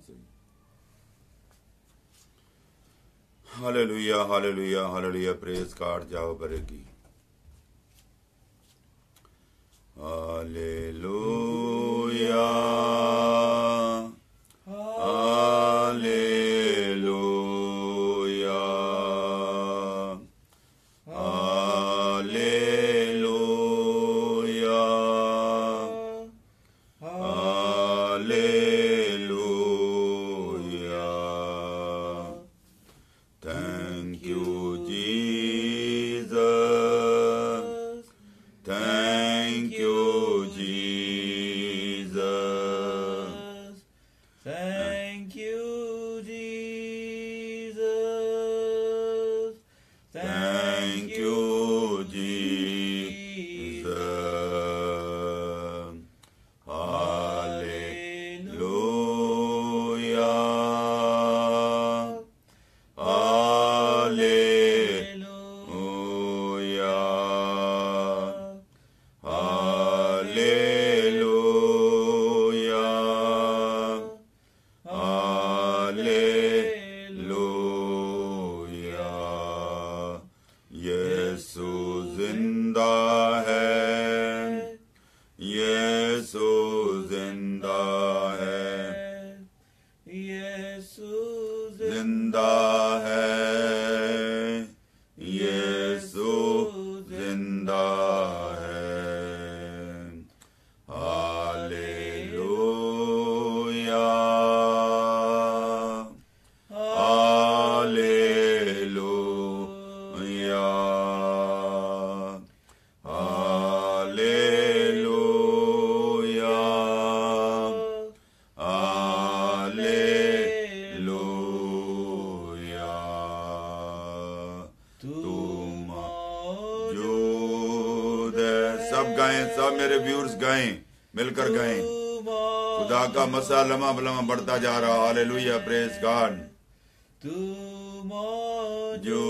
answering. Hallelujah, hallelujah, hallelujah. Praise God, Jehovah Jireh. सब गाएं सब मेरे व्यूअर्स गए मिलकर गए खुदा का मसा लमा बलमा बढ़ता जा रहा हालेलुया प्रेज गॉड तू जो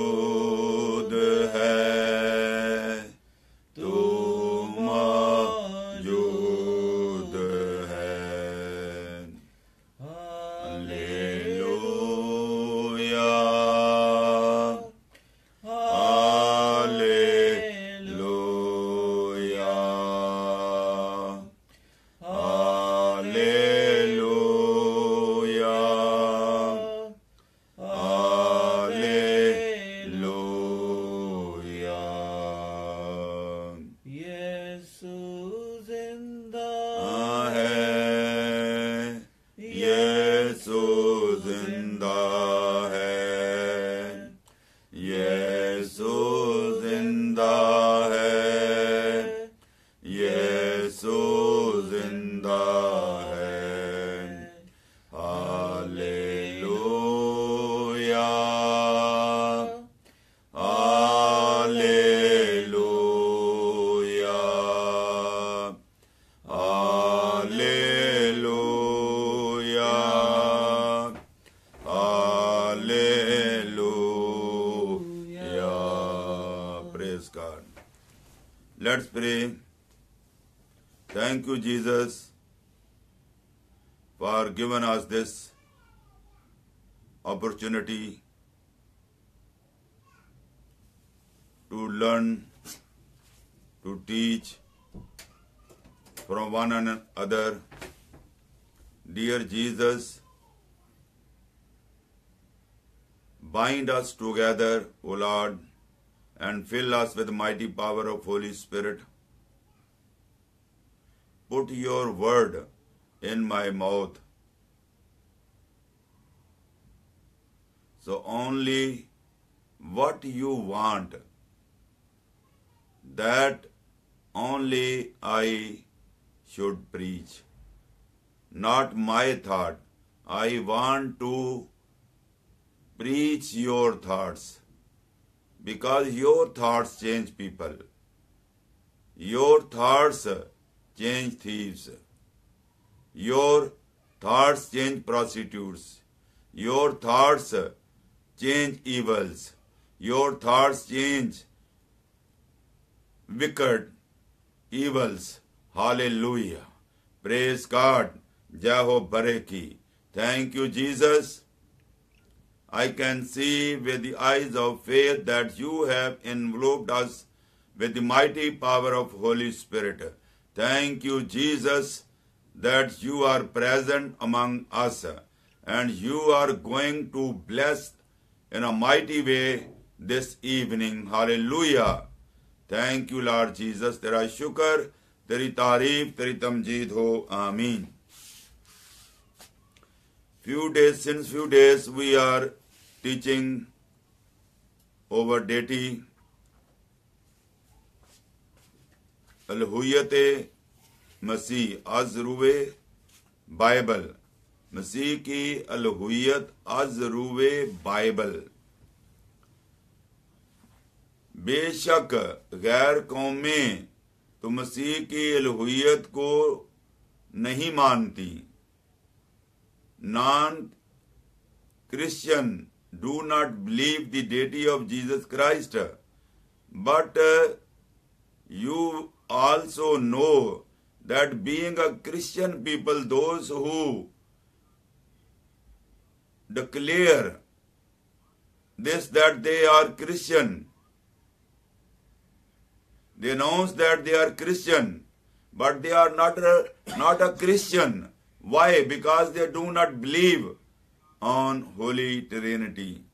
opportunity to learn, to teach from one another. Dear Jesus, bind us together, O Lord, and fill us with mighty power of Holy Spirit that only I should preach, not my thought. I want to preach your thoughts because your thoughts change people. Your thoughts change thieves. Your thoughts change prostitutes. Your thoughts change evils. Your thoughts change wicked evils. Hallelujah. Praise God. Jehovah ki. Thank you, Jesus. I can see with the eyes of faith that you have enveloped us with the mighty power of Holy Spirit. Thank you, Jesus, that you are present among us and you are going to bless in a mighty way this evening. Hallelujah. Thank you Lord Jesus तेरा शुक्र तेरी तारीफ तेरी तमजीद हो आमीन few days since few days we are teaching over deity अलहुयत मसीह अजरूब बाइबल मसीह की अलहुयत अजरूब बाइबल बेशक गैर कौमें तो मसीह की अलहुत को नहीं मानती non Christian do not believe the deity of Jesus Christ but you also know that being a Christian people those who declare this that they are Christian They announce that they are Christian, but they are not a, not a Christian. Why? Because they do not believe on Holy Trinity.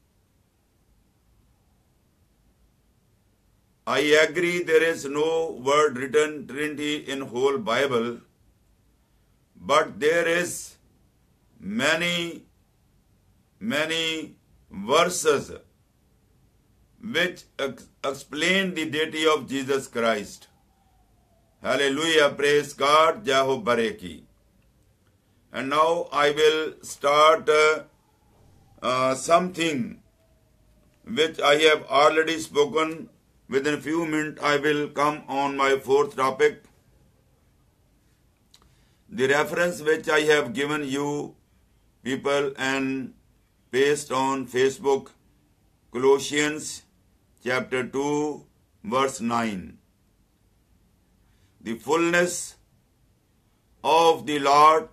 I agree there is no word written Trinity in whole Bible, but there is many, many verses which ex explain the deity of Jesus Christ. Hallelujah, praise God, Jaho Bareki. And now I will start uh, uh, something which I have already spoken. Within a few minutes, I will come on my fourth topic. The reference which I have given you people and based on Facebook, Colossians chapter 2, verse 9. The fullness of the Lord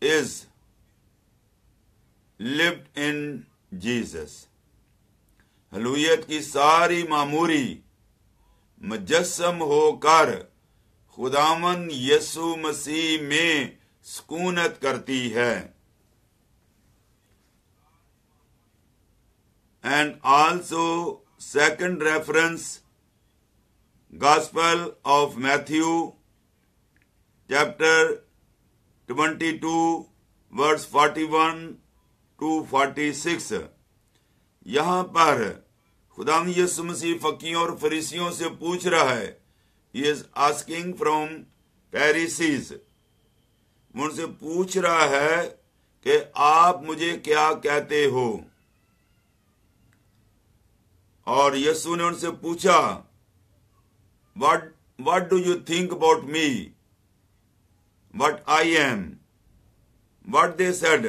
is lived in Jesus. हलुयत की सारी मामूरी मजस्म होकर खुदावन यसु मसीह में सुकूनत करती है and also second reference Gospel of Matthew chapter 22 verse 41 to 46 यहाँ पर खुदा यसु मसीह फकीयों और फरीसियों से पूछ रहा है इज आस्किंग फ्रॉम पैरिसीज उनसे पूछ रहा है कि आप मुझे क्या कहते हो और यीशु ने उनसे पूछा what what do you think about me what I am what they said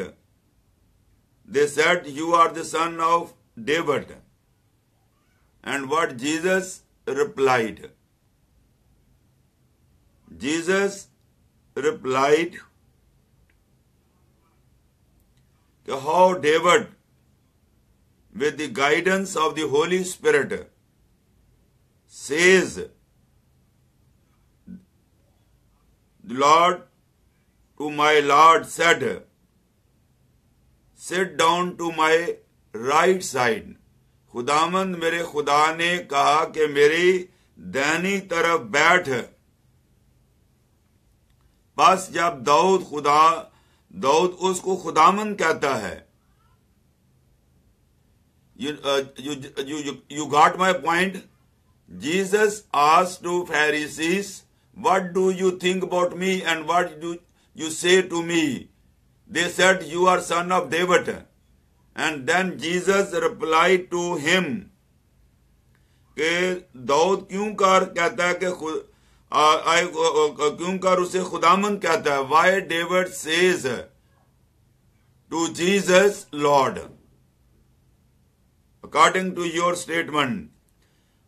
they said you are the son of David and what Jesus replied. Jesus replied, How David with the guidance of the Holy Spirit says the Lord to my Lord said, Sit down to my right side. खुदामंद मेरे खुदा ने कहा कि मेरी दैनी तरफ बैठ बस जब दाऊद खुदा दाऊद उसको खुदामंद कहता है You, uh, you, you, you, you got my point? Jesus asked to Pharisees, What do you think about me and what do you say to me? They said, You are son of David. And then Jesus replied to him, कि दाऊद क्यों कर कहता है कि क्यों कर उसे खुदामंद कहता है why David says to Jesus Lord according to your statement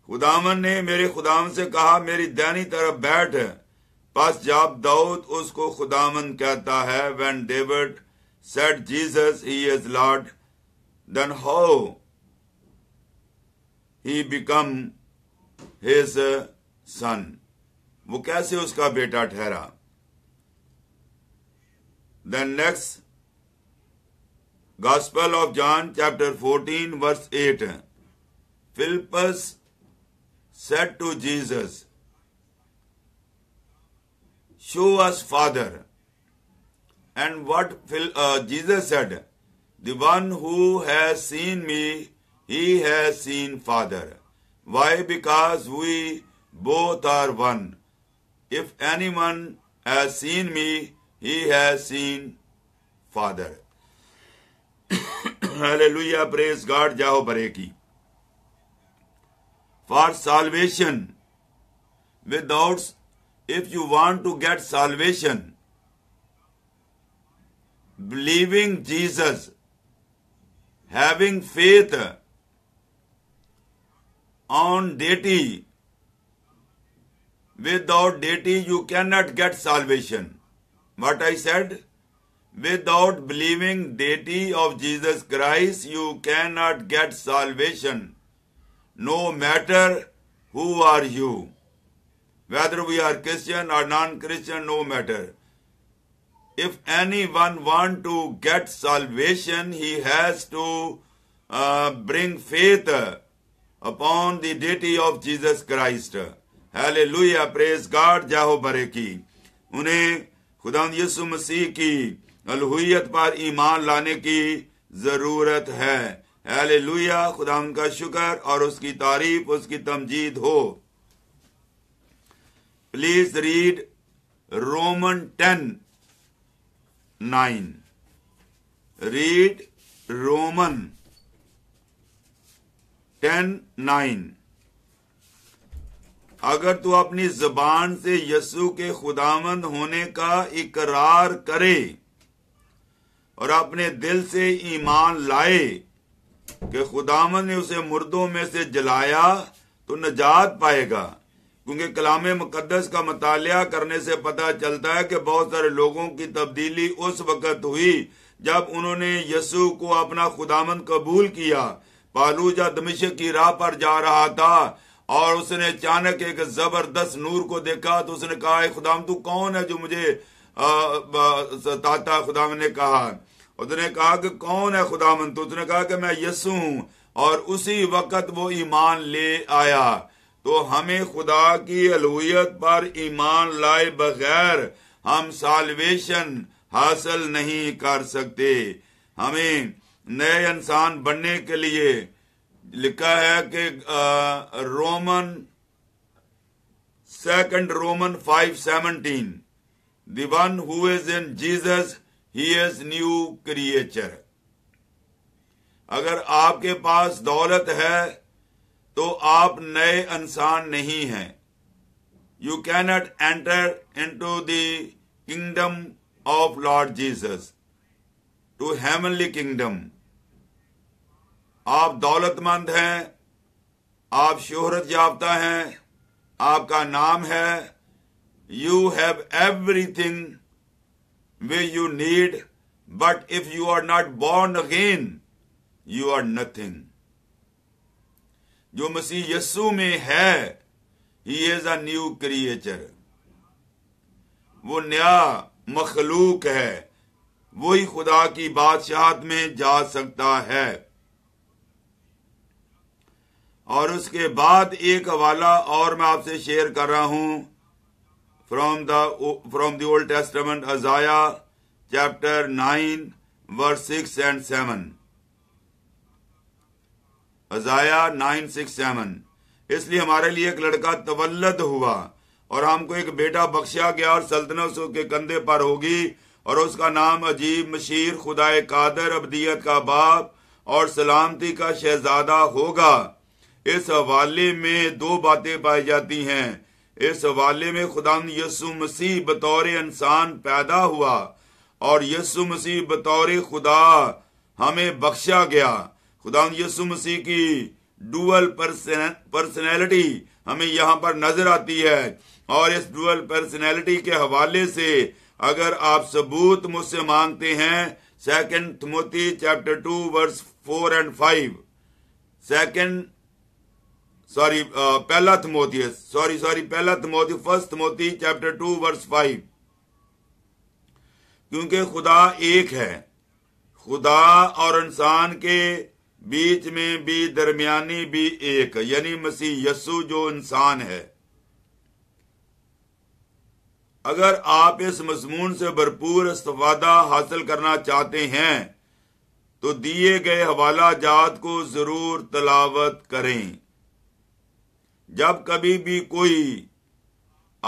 खुदामन ने मेरे खुदाम से कहा मेरी दैनी तरफ बैठ पास जाब दाऊद उसको खुदामन कहता है when David said Jesus he is Lord then how he become his son वो कैसे उसका बेटा ठहरा then next Gospel of John chapter 14 verse 8. Philippus said to Jesus, Show us Father. And what uh, Jesus said, The one who has seen me, he has seen Father. Why? Because we both are one. If anyone has seen me, he has seen Father. Hallelujah. Praise God. Jao Bareki. For salvation, without, if you want to get salvation, believing Jesus, having faith on deity, without deity you cannot get salvation. What I said? Without believing deity of Jesus Christ, you cannot get salvation, no matter who are you. Whether we are Christian or non-Christian, no matter. If anyone want to get salvation, he has to uh, bring faith upon the deity of Jesus Christ. Hallelujah, praise God, Jehovah Bareki. उन्हें खुदा यसु मसीह की अलहुयत पर ईमान लाने की जरूरत है लुया खुदा का शुक्र और उसकी तारीफ उसकी तमजीद हो please read Roman ten nine read Roman ten nine अगर तू अपनी जबान से यसु के खुदामंद होने का इकरार करे और अपने दिल से ईमान लाए कि खुदामन ने उसे मुर्दों में से जलाया तो नजात पाएगा क्योंकि कलाम मुकदस का मताल करने से पता चलता है कि बहुत सारे लोगों की तब्दीली उस वक़्त हुई जब उन्होंने यसु को अपना खुदामन कबूल किया पालूजा दमिश की राह पर जा रहा था और उसने अचानक एक जबरदस्त नूर को देखा तो उसने कहा खुदाम तू कौन है जो मुझे ता खुदाम ने कहा उसने कहा कि कौन है खुदा तो उसने कहा कि मैं यसू हूं और उसी वक्त वो ईमान ले आया तो हमें खुदा की अलवियत पर ईमान लाए बगैर हम सालवेशन हासिल नहीं कर सकते हमें नए इंसान बनने के लिए लिखा है कि Roman second Roman five seventeen then one who is in Jesus he is new creature अगर आपके पास दौलत है तो आप नए इंसान नहीं हैं you cannot enter into the kingdom of Lord Jesus to heavenly kingdom आप दौलतमंद हैं आप शोहरत याफ्ता हैं आपका नाम है you have everything way you need but if you are not born again you are nothing जो मसीह यस्सु में है he is a new creature वो नया मखलूक है वो ही खुदा की बादशाहत में जा सकता है और उसके बाद एक हवाला और मैं आपसे शेयर कर रहा हूं from the from the Old Testament Isaiah chapter 9 verse 6 and 7 Isaiah 9 6 7 इसलिए हमारे लिए एक लड़का तवल्लद हुआ और हमको एक बेटा बख्शा गया और सल्तनत उसके कंधे पर होगी और उसका नाम अजीब मशीर खुदाए कादर अबदियत का बाप और सलामती का शहजादा होगा इस हवाले में दो बातें पाई जाती हैं इस हवाले में खुदा यसु मसीह बतौर इंसान पैदा हुआ और यसु मसीह बतौर खुदा हमें बख्शा गया खुदा यसु मसीह की डुअल पर्सनैलिटी हमें यहाँ पर नजर आती है और इस डुअल पर्सनैलिटी के हवाले से अगर आप सबूत मुझसे मांगते हैं second Timothy chapter two verse four and five second sorry पहला थमोती सॉरी सॉरी पहला Timothy first Timothy chapter two verse five क्योंकि खुदा एक है खुदा और इंसान के बीच में भी दरमियानी भी एक यानी मसीह यसु जो इंसान है अगर आप इस मजमून से भरपूर इस्तफादा हासिल करना चाहते हैं तो दिए गए हवाला जात को जरूर तलावत करें जब कभी भी कोई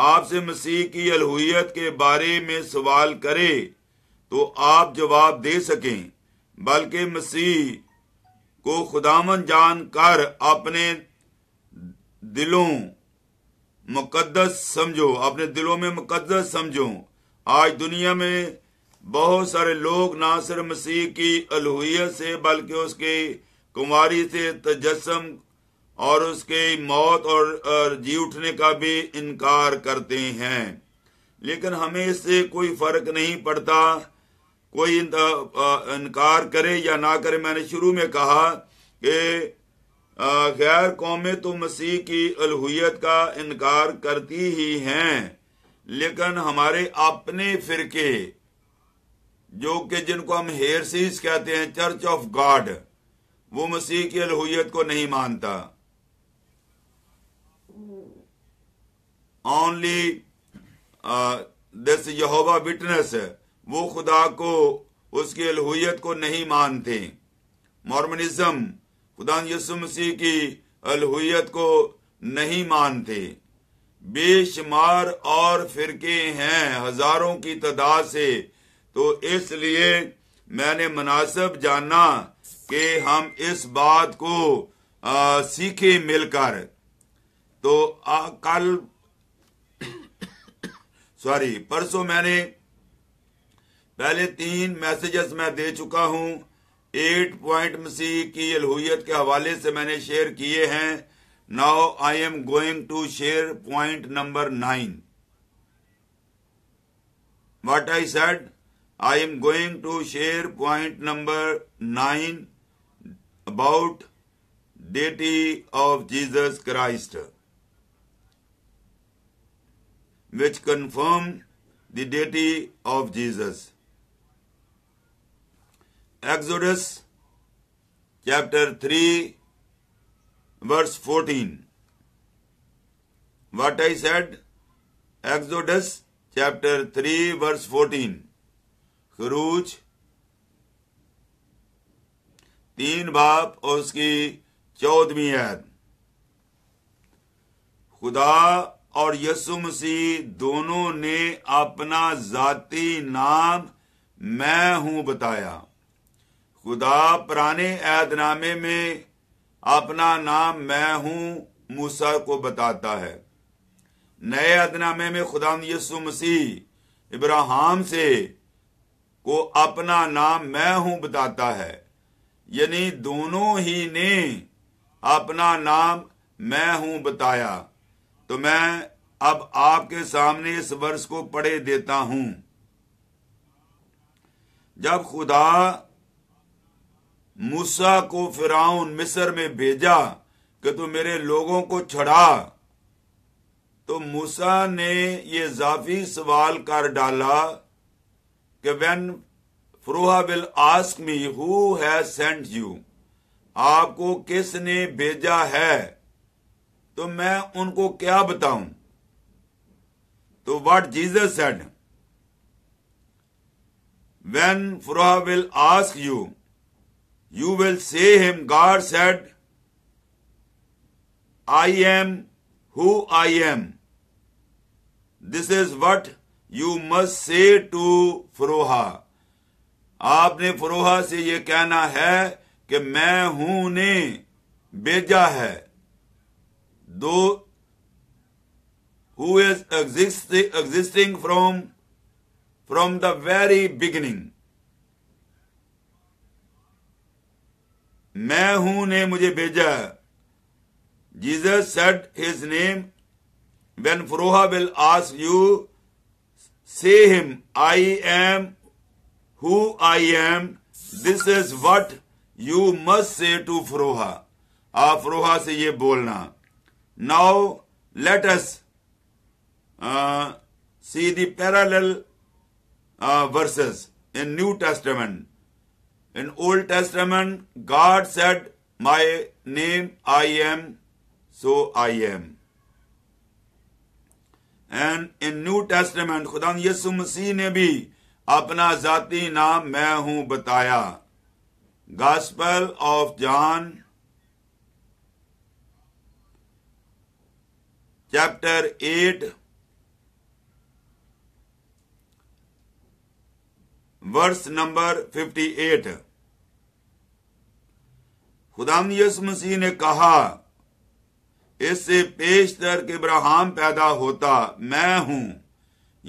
आपसे मसीह की अलहुयत के बारे में सवाल करे तो आप जवाब दे सकें बल्कि मसीह को खुदामन जान कर अपने दिलों मुकद्दस समझो अपने दिलों में मुकद्दस समझो आज दुनिया में बहुत सारे लोग ना सिर्फ मसीह की अलहुयत से बल्कि उसके कुमारी से तजस्म और उसके मौत और जी उठने का भी इनकार करते हैं लेकिन हमें इससे कोई फर्क नहीं पड़ता कोई इनकार करे या ना करे मैंने शुरू में कहा कि गैर कौमें तो मसीह की अलहुयत का इनकार करती ही हैं लेकिन हमारे अपने फिरके जो कि जिनको हम हेरसीज कहते हैं चर्च ऑफ गॉड वो मसीह की अलहुयत को नहीं मानता ओनली दिस यहोवा विटनेस वो खुदा को उसकी अलहुयत को नहीं मानते मॉर्मनिज्म खुदा यसु मसीह की अलहुयत को नहीं मानते बेशुमार और फिरके हैं हजारों की तादाद से तो इसलिए मैंने मुनासिब जाना कि हम इस बात को सीखे मिलकर तो आ, कल सॉरी परसों मैंने पहले तीन मैसेजेस मैं दे चुका हूं एट पॉइंट मसीह की अलहुयत के हवाले से मैंने शेयर किए हैं now I am going to share point number nine what I said I am going to share point number nine about deity of Jesus Christ which confirm the deity of Jesus. Exodus chapter 3 verse 14. What I said, Exodus chapter 3 verse 14. खरूज तीन बाप और उसकी चौदहवीं आयत खुदा और यसु मसीह दोनों ने अपना जाति नाम मैं हूं बताया खुदा पुराने ऐदनामे में अपना नाम मैं हूं मूसा को बताता है नए ऐदनामे में खुदा यसु मसीह इब्राहिम से को अपना नाम मैं हूं बताता है यानी दोनों ही ने अपना नाम मैं हूं बताया तो मैं अब आपके सामने इस वर्ष को पढ़े देता हूं जब खुदा मूसा को फिराउन मिस्र में भेजा कि तू मेरे लोगों को छड़ा तो मूसा ने ये जाफी सवाल कर डाला कि when Pharaoh will ask me who has sent you आपको किसने भेजा है तो मैं उनको क्या बताऊं तो what Jesus said when Pharaoh will ask you you will say him God said I am who I am this is what you must say to Pharaoh आपने फ्रोहा से यह कहना है कि मैं हूं ने भेजा है though who is existing existing from from the very beginning मैं हूं ने मुझे भेजा Jesus said his name when Pharaoh will ask you say him I am who I am this is what you must say to Pharaoh आप Pharaoh से ये बोलना Now let us uh, see the parallel uh, verses in New Testament. In Old Testament, God said, My name I am, so I am. and in new testament khuda yesu masih ne bhi apna zati naam main hu bataya gospel of john 1 chapter eight verse number 58 खुदाम yes मसीह ने कहा इससे पेशतर के Abraham पैदा होता मैं हूं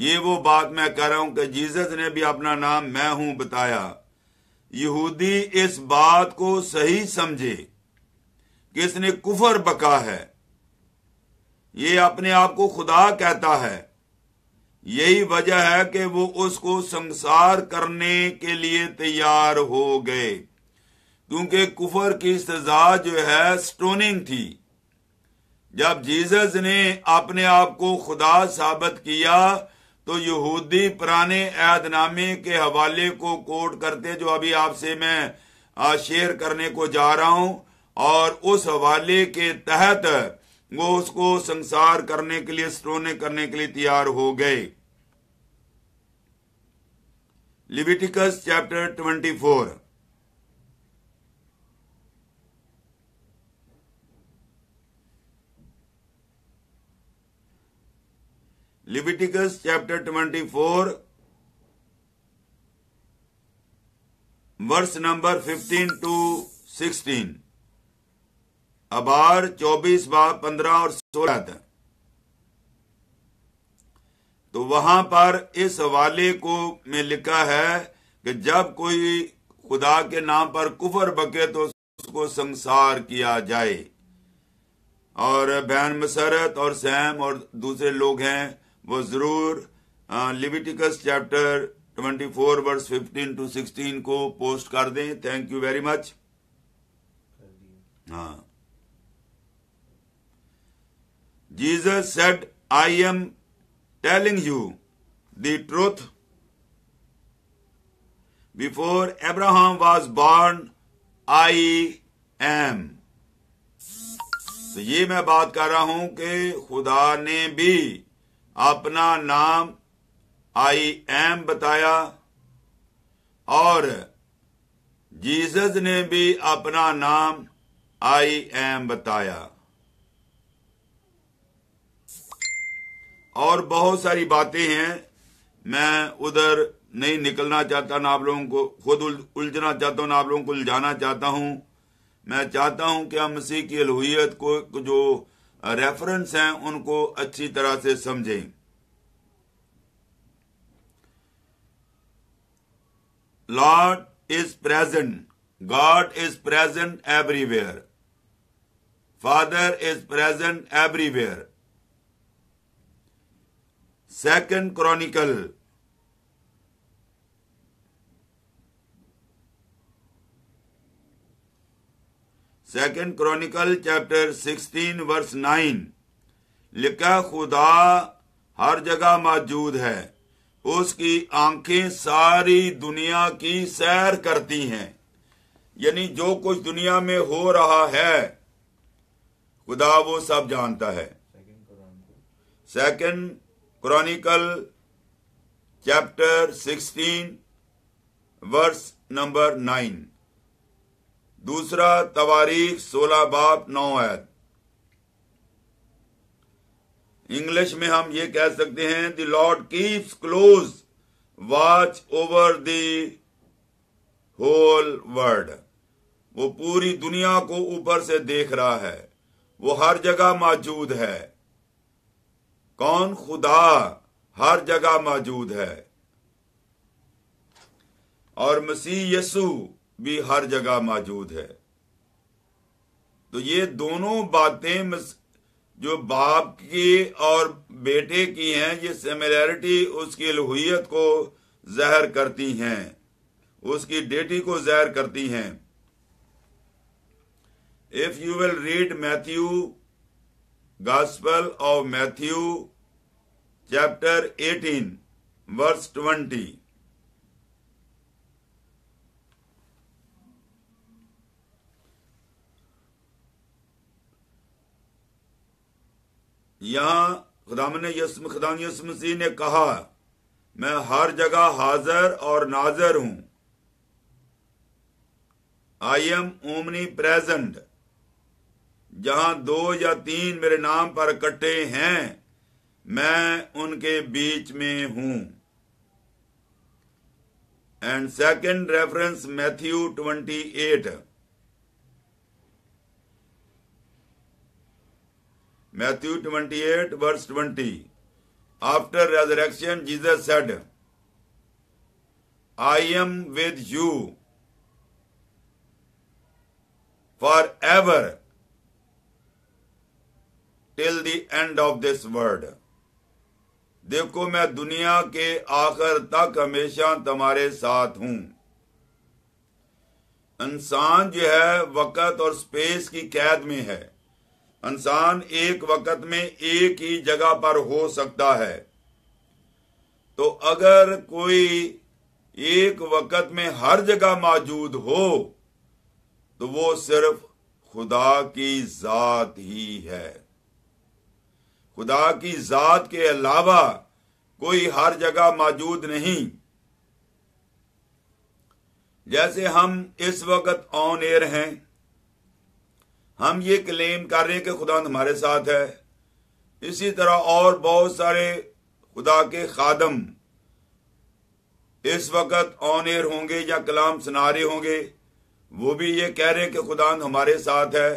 ये वो बात मैं कह रहा हूं कि जीसस ने भी अपना नाम मैं हूं बताया यहूदी इस बात को सही समझे कि इसने कुफर बका है ये अपने आप को खुदा कहता है यही वजह है कि वो उसको संसार करने के लिए तैयार हो गए क्योंकि कुफर की सजा जो है स्टोनिंग थी जब जीसस ने अपने आप को खुदा साबित किया तो यहूदी पुराने ऐदनामे के हवाले को कोट करते जो अभी आपसे मैं शेयर करने को जा रहा हूं और उस हवाले के तहत वो उसको संसार करने के लिए स्ट्रोने करने के लिए तैयार हो गए Leviticus chapter twenty four Leviticus chapter twenty four verse number fifteen to sixteen अबार चौबीस बाब पंद्रह और सोलह तो वहां पर इस हवाले को में लिखा है कि जब कोई खुदा के नाम पर कुफर बके तो उसको संसार किया जाए और बहन मसरत और सैम और दूसरे लोग हैं वो जरूर Leviticus chapter 24 verse fifteen to sixteen को पोस्ट कर दें थैंक यू वेरी मच हाँ Jesus said, I am telling you the truth. Before Abraham was born, I am. तो ये मैं बात कर रहा हूं कि खुदा ने भी अपना नाम आई एम बताया और जीसस ने भी अपना नाम आई एम बताया और बहुत सारी बातें हैं मैं उधर नहीं निकलना चाहता ना आप लोगों को खुद उलझना चाहता हूँ ना आप लोगों को उलझाना चाहता हूँ मैं चाहता हूं कि हम मसीह की अलहियत को जो रेफरेंस हैं उनको अच्छी तरह से समझें Lord is present God is present everywhere Father is present everywhere second Chronicle second Chronicle chapter 16 verse 9 लिखा खुदा हर जगह मौजूद है उसकी आंखें सारी दुनिया की सैर करती हैं यानी जो कुछ दुनिया में हो रहा है खुदा वो सब जानता है second Chronicle chapter sixteen verse number nine दूसरा तवारीख सोलह बाप नौ आयत इंग्लिश में हम ये कह सकते हैं the Lord keeps close watch over the whole world वो पूरी दुनिया को ऊपर से देख रहा है वो हर जगह मौजूद है कौन खुदा हर जगह मौजूद है और मसीह यसु भी हर जगह मौजूद है तो ये दोनों बातें जो बाप की और बेटे की हैं ये सिमिलैरिटी उसकी लहुत को जहर करती हैं उसकी डेटी को जहर करती हैं if you will read Matthew Gospel of Matthew, chapter 18, verse 20. यहां खुदाम यसम खुदाम यसम मसीह ने कहा मैं हर जगह हाजिर और नाजर हूं आई एम ओमनी प्रेजेंट जहां दो या तीन मेरे नाम पर इकट्ठे हैं मैं उनके बीच में हूं and second reference Matthew twenty eight Matthew twenty eight verse twenty after resurrection Jesus said I am with you forever till the end of this world देखो मैं दुनिया के आखिर तक हमेशा तुम्हारे साथ हूं इंसान जो है वक्त और स्पेस की कैद में है इंसान एक वक्त में एक ही जगह पर हो सकता है तो अगर कोई एक वक्त में हर जगह मौजूद हो तो वो सिर्फ खुदा की जात ही है खुदा की ज़ात के अलावा कोई हर जगह मौजूद नहीं जैसे हम इस वक्त ऑन एयर हैं हम ये क्लेम कर रहे हैं कि खुदा हमारे साथ है इसी तरह और बहुत सारे खुदा के खादम इस वक्त ऑन एयर होंगे या कलाम सुना रहे होंगे वो भी ये कह रहे हैं कि खुदा हमारे साथ है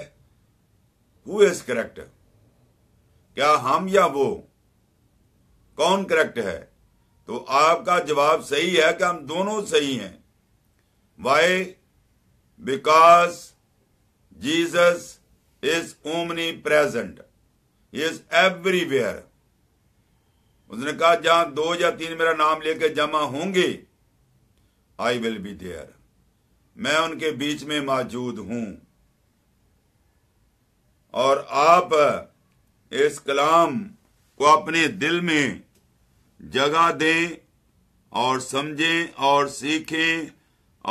हु इज करेक्ट क्या हम या वो कौन करेक्ट है तो आपका जवाब सही है कि हम दोनों सही हैं why because Jesus is omnipresent is everywhere उसने कहा जहां दो या तीन मेरा नाम लेके जमा होंगे आई विल बी देयर मैं उनके बीच में मौजूद हूं और आप इस कलाम को अपने दिल में जगह दें और समझें और सीखें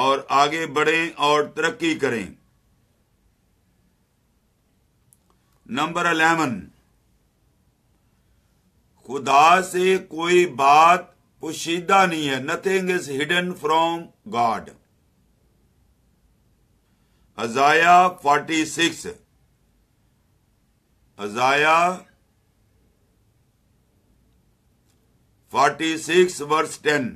और आगे बढ़ें और तरक्की करें नंबर अलेवन खुदा से कोई बात पोशीदा नहीं है nothing is hidden from God Isaiah forty six Isaiah 46 verse 10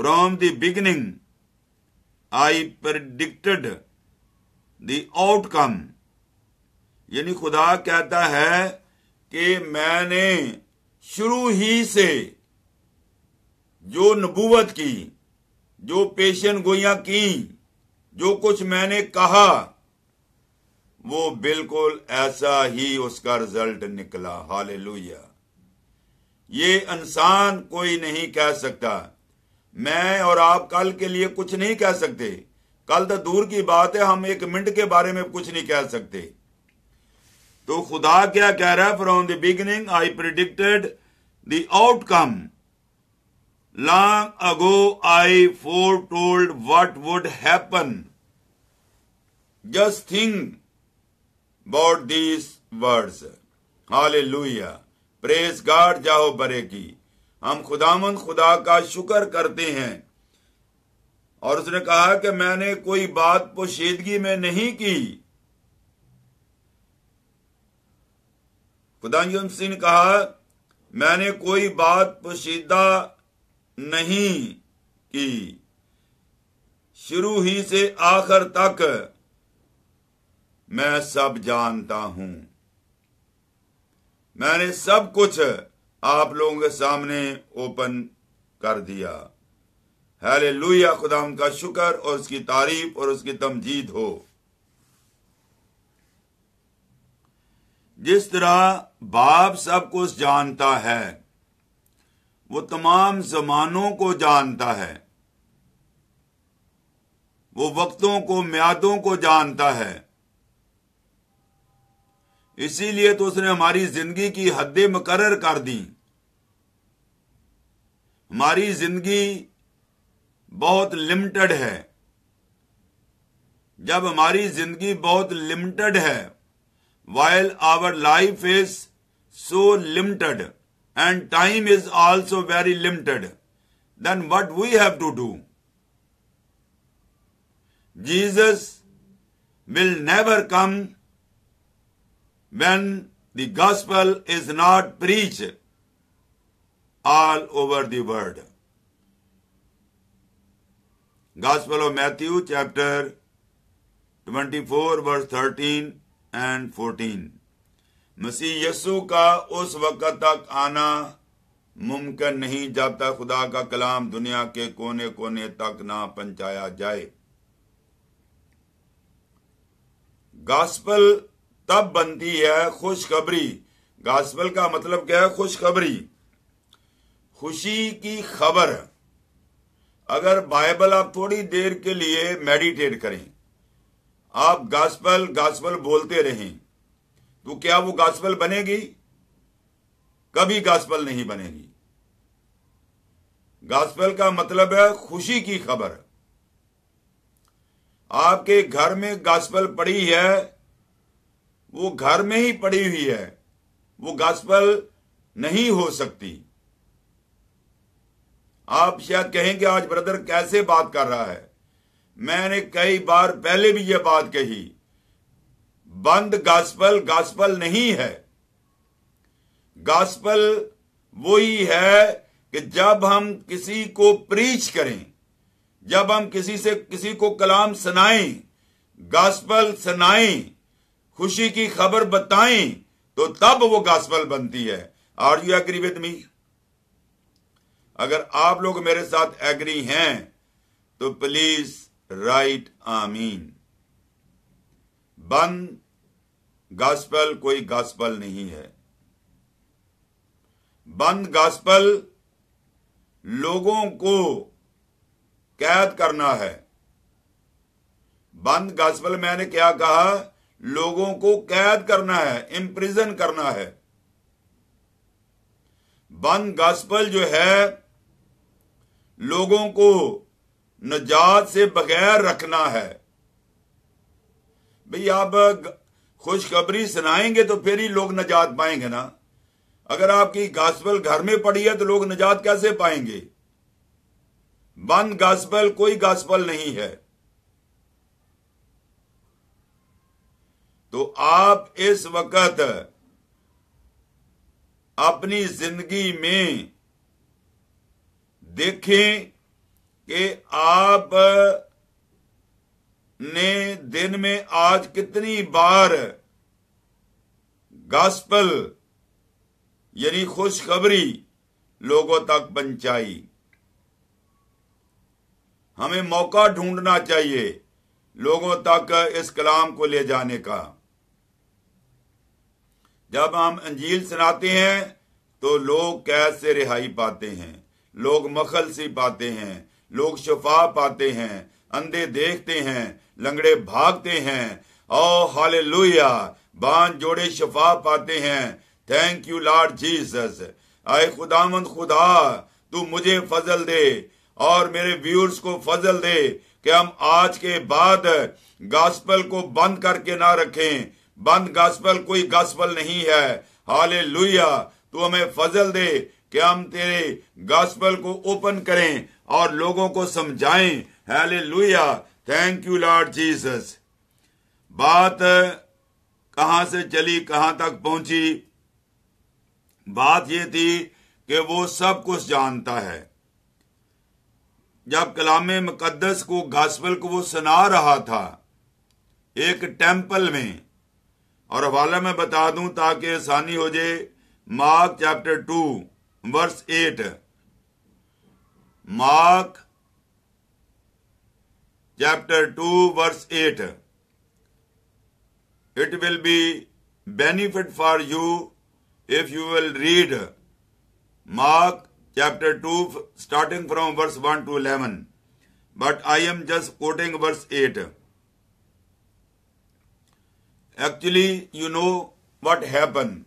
From the beginning, I predicted the outcome. यानी खुदा कहता है कि मैंने शुरू ही से जो नबूवत की जो पेशन गोइया की जो कुछ मैंने कहा वो बिल्कुल ऐसा ही उसका रिजल्ट निकला हाल ये इंसान कोई नहीं कह सकता मैं और आप कल के लिए कुछ नहीं कह सकते कल तो दूर की बात है हम एक मिनट के बारे में कुछ नहीं कह सकते तो खुदा क्या कह रहा है from the beginning I predicted the outcome Long ago I foretold what would happen. Just think about these words. Hallelujah. Praise God जाओ बरे की हम खुदामन खुदा का शुक्र करते हैं और उसने कहा कि मैंने कोई बात पोशीदगी में नहीं की खुदा ने कहा मैंने कोई बात पोशीदा नहीं की शुरू ही से आखिर तक मैं सब जानता हूं मैंने सब कुछ आप लोगों के सामने ओपन कर दिया हेले लुया खुदाम का शुक्र और उसकी तारीफ और उसकी तमजीद हो जिस तरह बाप सब कुछ जानता है वो तमाम जमानों को जानता है वो वक्तों को म्यादों को जानता है इसीलिए तो उसने हमारी जिंदगी की हदें मुकर कर दी हमारी जिंदगी बहुत लिमिटेड है जब हमारी जिंदगी बहुत लिमिटेड है while our life is so limited and time is also very limited, then what we have to do? Jesus will never come when the gospel is not preached all over the world. Gospel of Matthew chapter 24 verse 13 and 14. मसीह यसु का उस वक्त तक आना मुमकिन नहीं जब तक खुदा का कलाम दुनिया के कोने कोने तक ना पहुंचाया जाए गास्पल तब बनती है खुशखबरी गास्पल का मतलब क्या है खुशखबरी खुशी की खबर अगर बाइबल आप थोड़ी देर के लिए मेडिटेट करें आप गास्पल गास्पल बोलते रहें तो क्या वो गास्पल बनेगी कभी गास्पल नहीं बनेगी गास्पल का मतलब है खुशी की खबर आपके घर में गास्पल पड़ी है वो घर में ही पड़ी हुई है वो गास्पल नहीं हो सकती आप शायद कहेंगे आज ब्रदर कैसे बात कर रहा है मैंने कई बार पहले भी यह बात कही बंद गास्पल गास्पल नहीं है गास्पल वो ही है कि जब हम किसी को प्रीच करें जब हम किसी से किसी को कलाम सुनाएं गास्पल सुनाएं खुशी की खबर बताएं तो तब वो गास्पल बनती है are you agree with me अगर आप लोग मेरे साथ एग्री हैं तो प्लीज राइट आमीन बंद गास्पल कोई गास्पल नहीं है बंद गास्पल लोगों को कैद करना है बंद गास्पल मैंने क्या कहा लोगों को कैद करना है इम्प्रिजन करना है बंद गास्पल जो है लोगों को नजात से बगैर रखना है भई आप खुशखबरी सुनाएंगे तो फिर ही लोग नजात पाएंगे ना अगर आपकी गास्पल घर में पड़ी है तो लोग नजात कैसे पाएंगे बंद गास्पल कोई गास्पल नहीं है तो आप इस वक्त अपनी जिंदगी में देखें कि आप ने दिन में आज कितनी बार गास्पल यानी खुशखबरी लोगों तक पहुंचाई हमें मौका ढूंढना चाहिए लोगों तक इस कलाम को ले जाने का जब हम अंजील सुनाते हैं तो लोग कैद से रिहाई पाते हैं लोग मखल से पाते हैं लोग शफा पाते हैं अंधे देखते हैं लंगड़े भागते हैं ओ हाले लोहिया बांध जोड़े शफा पाते हैं थैंक यू लॉर्ड जीसस आए खुदामंद खुदा तू मुझे फजल दे और मेरे व्यूअर्स को फजल दे कि हम आज के बाद गास्पल को बंद करके ना रखें बंद गास्पल कोई गास्पल नहीं है हाले तू हमें फजल दे कि हम तेरे गास्पल को ओपन करें और लोगों को समझाएं हाले थैंक यू लॉर्ड जीसस बात कहां से चली कहां तक पहुंची बात यह थी कि वो सब कुछ जानता है जब कलाम मुकदस को गास्पल को वो सुना रहा था एक टेम्पल में और हवाला मैं बता दूं ताकि आसानी हो जाए Mark chapter two verse eight Mark chapter 2 verse 8 it will be benefit for you if you will read mark chapter 2 starting from verse 1 to 11 but i am just quoting verse 8 actually you know what happened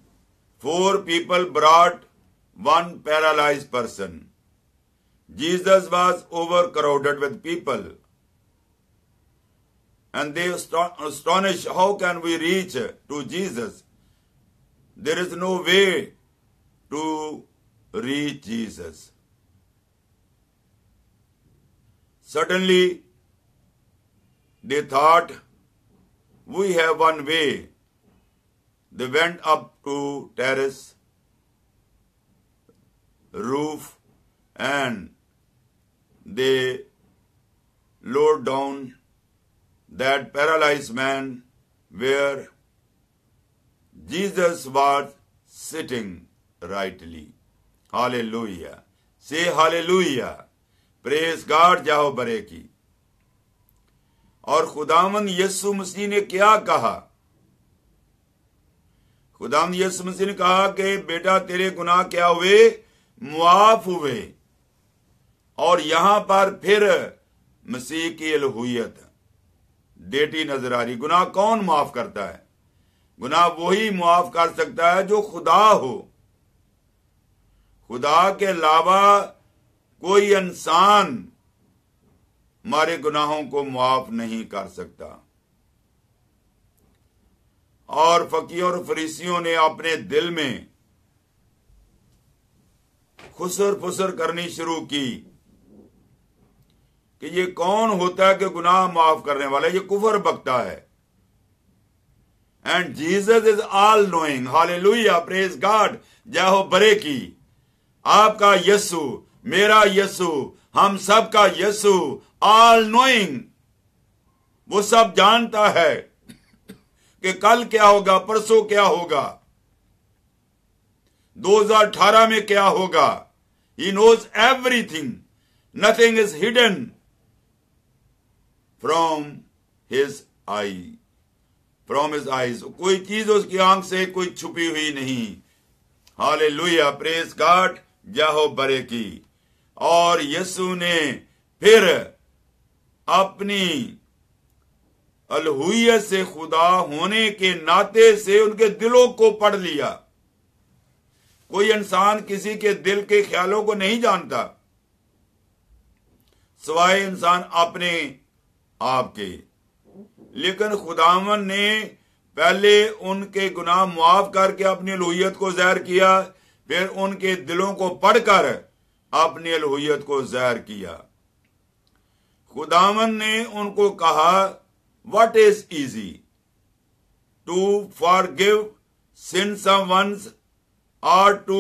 four people brought one paralyzed person jesus was overcrowded with people and they astonish how can we reach to Jesus? There is no way to reach Jesus. Suddenly, they thought, we have one way. They went up to terrace, roof, and they lowered down that paralyzed man where Jesus was sitting rightly. Hallelujah. Say hallelujah. Praise God जाओ बरे की और खुदामन यस्सु मसीह ने क्या कहा खुदामन यस्सु मसीह ने कहा कि बेटा तेरे गुनाह क्या हुए मुआफ हुए और यहां पर फिर मसीह की अलहुयत देती नजर आ रही गुनाह कौन माफ करता है गुनाह वही माफ कर सकता है जो खुदा हो खुदा के अलावा कोई इंसान हमारे गुनाहों को माफ नहीं कर सकता और फकीर और फरीसियों ने अपने दिल में खुसर फुसर करनी शुरू की कि ये कौन होता है कि गुनाह माफ करने वाला ये कुफर बकता है and Jesus is all knowing hallelujah praise गाड जय हो बरे की आपका यस्सु मेरा यस्सु हम सब का यस्सु ऑल नोइंग वो सब जानता है कि कल क्या होगा परसों क्या होगा 2018 में क्या होगा he knows everything nothing is hidden from his eye from his eyes कोई चीज उसकी आंख से कोई छुपी हुई नहीं हाले लुहिया प्रेस गाट जाहो बरे की और यसु ने फिर अपनी अलहुया से खुदा होने के नाते से उनके दिलों को पढ़ लिया कोई इंसान किसी के दिल के ख्यालों को नहीं जानता सवाए इंसान अपने आपके लेकिन खुदावन ने पहले उनके गुनाह मुआफ करके अपनी लोहियत को जहर किया फिर उनके दिलों को पढ़कर अपनी लोहियत को जहर किया खुदावन ने उनको कहा what is easy to forgive sins once or to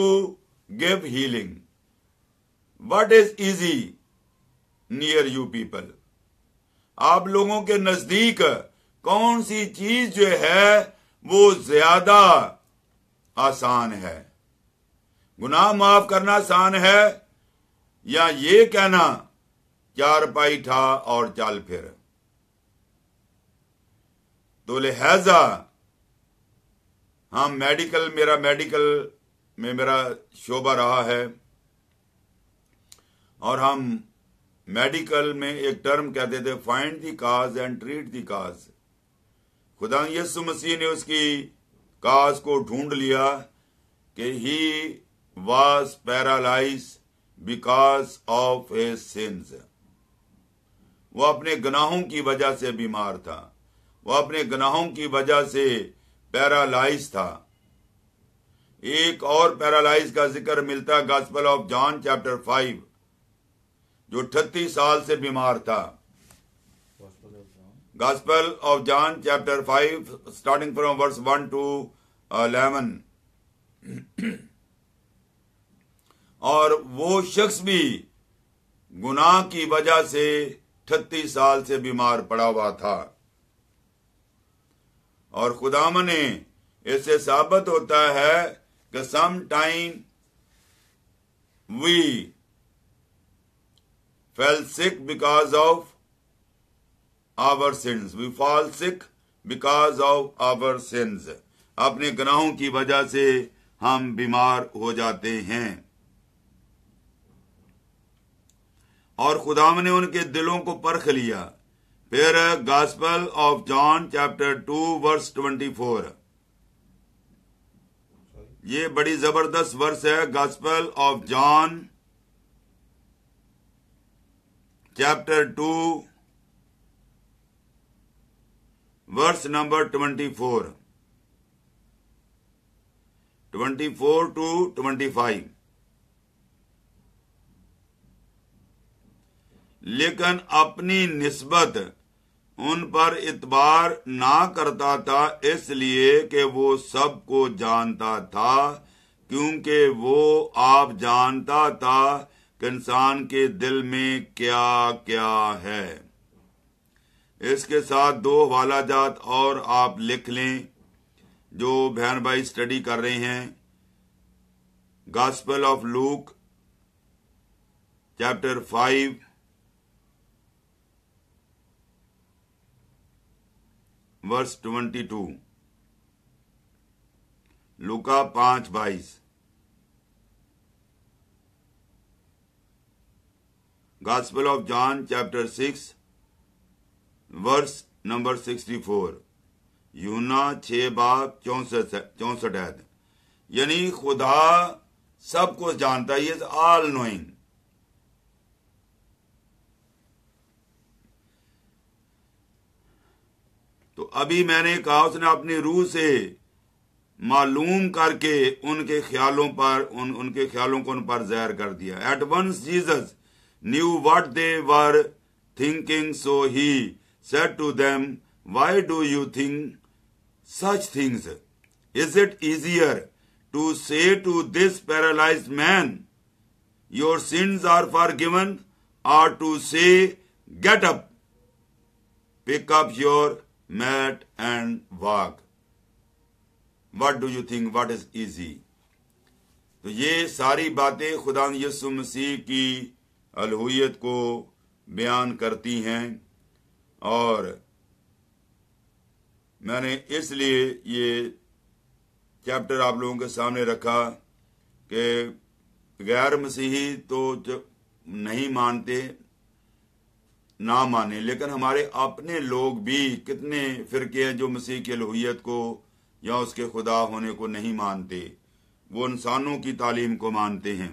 give healing what is easy near you people आप लोगों के नजदीक कौन सी चीज जो है वो ज्यादा आसान है गुनाह माफ करना आसान है या ये कहना चार पाई ठा और चल फिर तो लिहाजा हम हाँ, मेडिकल मेरा मेडिकल में मेरा शोभा रहा है और हम मेडिकल में एक टर्म कहते थे find the cause and treat the cause खुदा यसु मसीह ने उसकी काज को ढूंढ लिया कि he was paralyse because of a sin वो अपने गनाहों की वजह से बीमार था वो अपने गनाहों की वजह से पैरालाइज था एक और पैरालाइज का जिक्र मिलता है gospel of John chapter five जो अठतीस साल से बीमार था gospel of John chapter five starting from verse one to eleven और वो शख्स भी गुनाह की वजह से अठतीस साल से बीमार पड़ा हुआ था और खुदाम ने इससे साबित होता है कि some time we fell sick because of our sins. We fall sick because of our sins. अपने गुनाहों की वजह से हम बीमार हो जाते हैं और खुदाम ने उनके दिलों को परख लिया फिर gospel of John chapter two verse twenty four ये बड़ी जबरदस्त वर्स है gospel of John chapter two verse number twenty four twenty four to twenty five लेकिन अपनी निस्बत उन पर इतबार ना करता था इसलिए कि वो सब को जानता था क्योंकि वो आप जानता था कि इंसान के दिल में क्या क्या है इसके साथ दो हवाला जात और आप लिख लें जो बहन भाई स्टडी कर रहे हैं gospel of Luke chapter five verse twenty two लुका पांच बाईस Gospel of John chapter 6 verse number 64 यूना छ बाप चौसठ चौसठ यानी खुदा सब कुछ जानता है इज ऑल नोइंग तो अभी मैंने कहा उसने अपनी रूह से मालूम करके उनके ख्यालों पर उन उनके ख्यालों को उन पर जहर कर दिया at once Jesus knew what they were thinking, so he said to them, Why do you think such things? Is it easier to say to this paralyzed man, Your sins are forgiven, or to say, Get up, pick up your mat and walk? What do you think? What is easy? तो ये सारी बातें खुदा यसु मसीह की अलहुयत को बयान करती हैं और मैंने इसलिए ये चैप्टर आप लोगों के सामने रखा कि गैर मसीही तो नहीं मानते ना माने लेकिन हमारे अपने लोग भी कितने फिरके हैं जो मसीह की लोहियत को या उसके खुदा होने को नहीं मानते वो इंसानों की तालीम को मानते हैं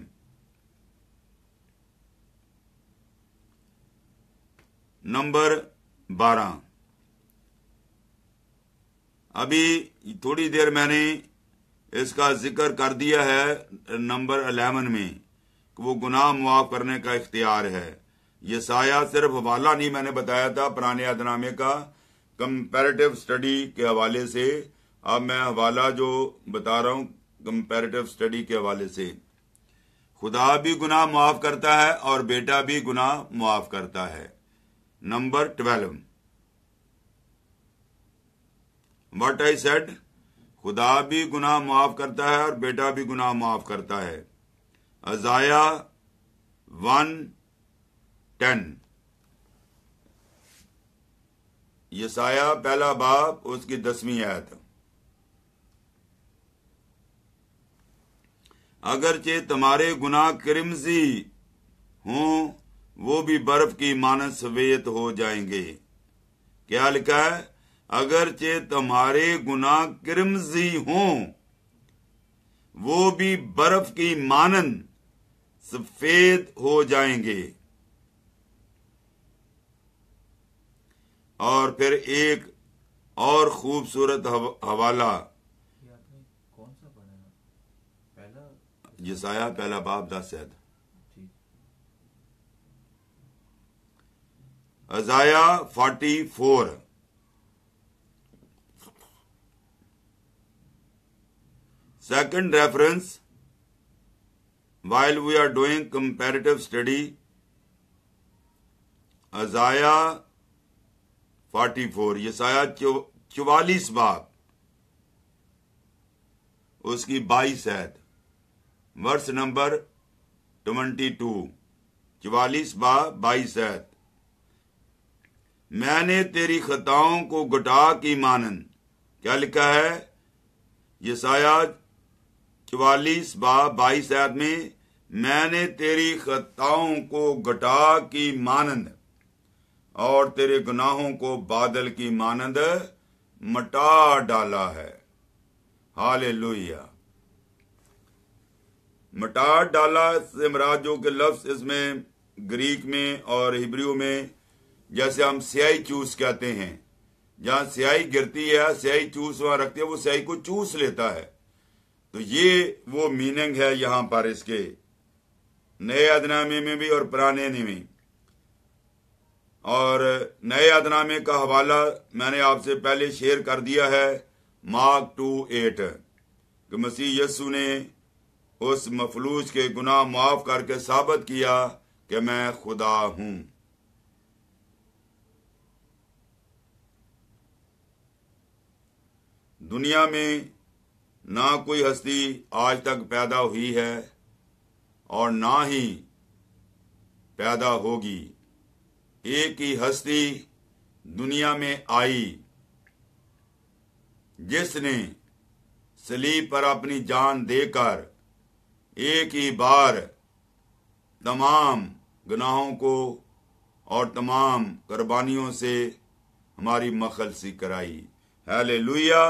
नंबर बारह अभी थोड़ी देर मैंने इसका जिक्र कर दिया है नंबर अलेवन में कि वो गुनाह मुआफ करने का इख्तियार है ये साया सिर्फ हवाला नहीं मैंने बताया था पुराने अदनामे का कंपैरेटिव स्टडी के हवाले से अब मैं हवाला जो बता रहा हूं कंपैरेटिव स्टडी के हवाले से खुदा भी गुनाह मुआफ करता है और बेटा भी गुनाह मुआफ करता है number twelve what I said खुदा भी गुनाह माफ करता है और बेटा भी गुनाह माफ करता है अजाया वन टेन ये साया पहला बाप उसकी दसवीं आयत अगरचे तुम्हारे गुनाह क्रिमजी हों वो भी बर्फ की मानस सवेत हो जाएंगे क्या लिखा है अगरचे तुम्हारे गुना किरमजी हों वो भी बर्फ की मानन सफेद हो जाएंगे और फिर एक और खूबसूरत हवाला कौन जिसाया पहला बाप दस शायद Isaiah 44 four second reference while we are doing comparative study Isaiah forty four ये साया चौवालीस बाग उसकी बाईस है वर्ष नंबर ट्वेंटी टू चवालीस बाईस है मैंने तेरी खताओं को घटा की मानन क्या लिखा है यसाया चवालीस बा बाईस आयत में मैंने तेरी खताओं को घटा की मानंद और तेरे गुनाहों को बादल की मानंद मटा डाला है हाले लोहिया मटा डाला से मराजों के लफ्ज इसमें ग्रीक में और हिब्रियो में जैसे हम स्याही चूस कहते हैं जहां स्याही गिरती है स्याही चूस वहां रखते है वो स्याही को चूस लेता है तो ये वो मीनिंग है यहां पर इसके नए अदनामे में भी और पुराने में और नए अदनामे का हवाला मैंने आपसे पहले शेयर कर दिया है मार्क टू एट कि मसीह यसु ने उस मफलूज के गुनाह माफ करके साबित किया कि मैं खुदा हूं दुनिया में ना कोई हस्ती आज तक पैदा हुई है और ना ही पैदा होगी एक ही हस्ती दुनिया में आई जिसने सलीब पर अपनी जान देकर एक ही बार तमाम गुनाहों को और तमाम कुर्बानियों से हमारी मखलसी कराई लुया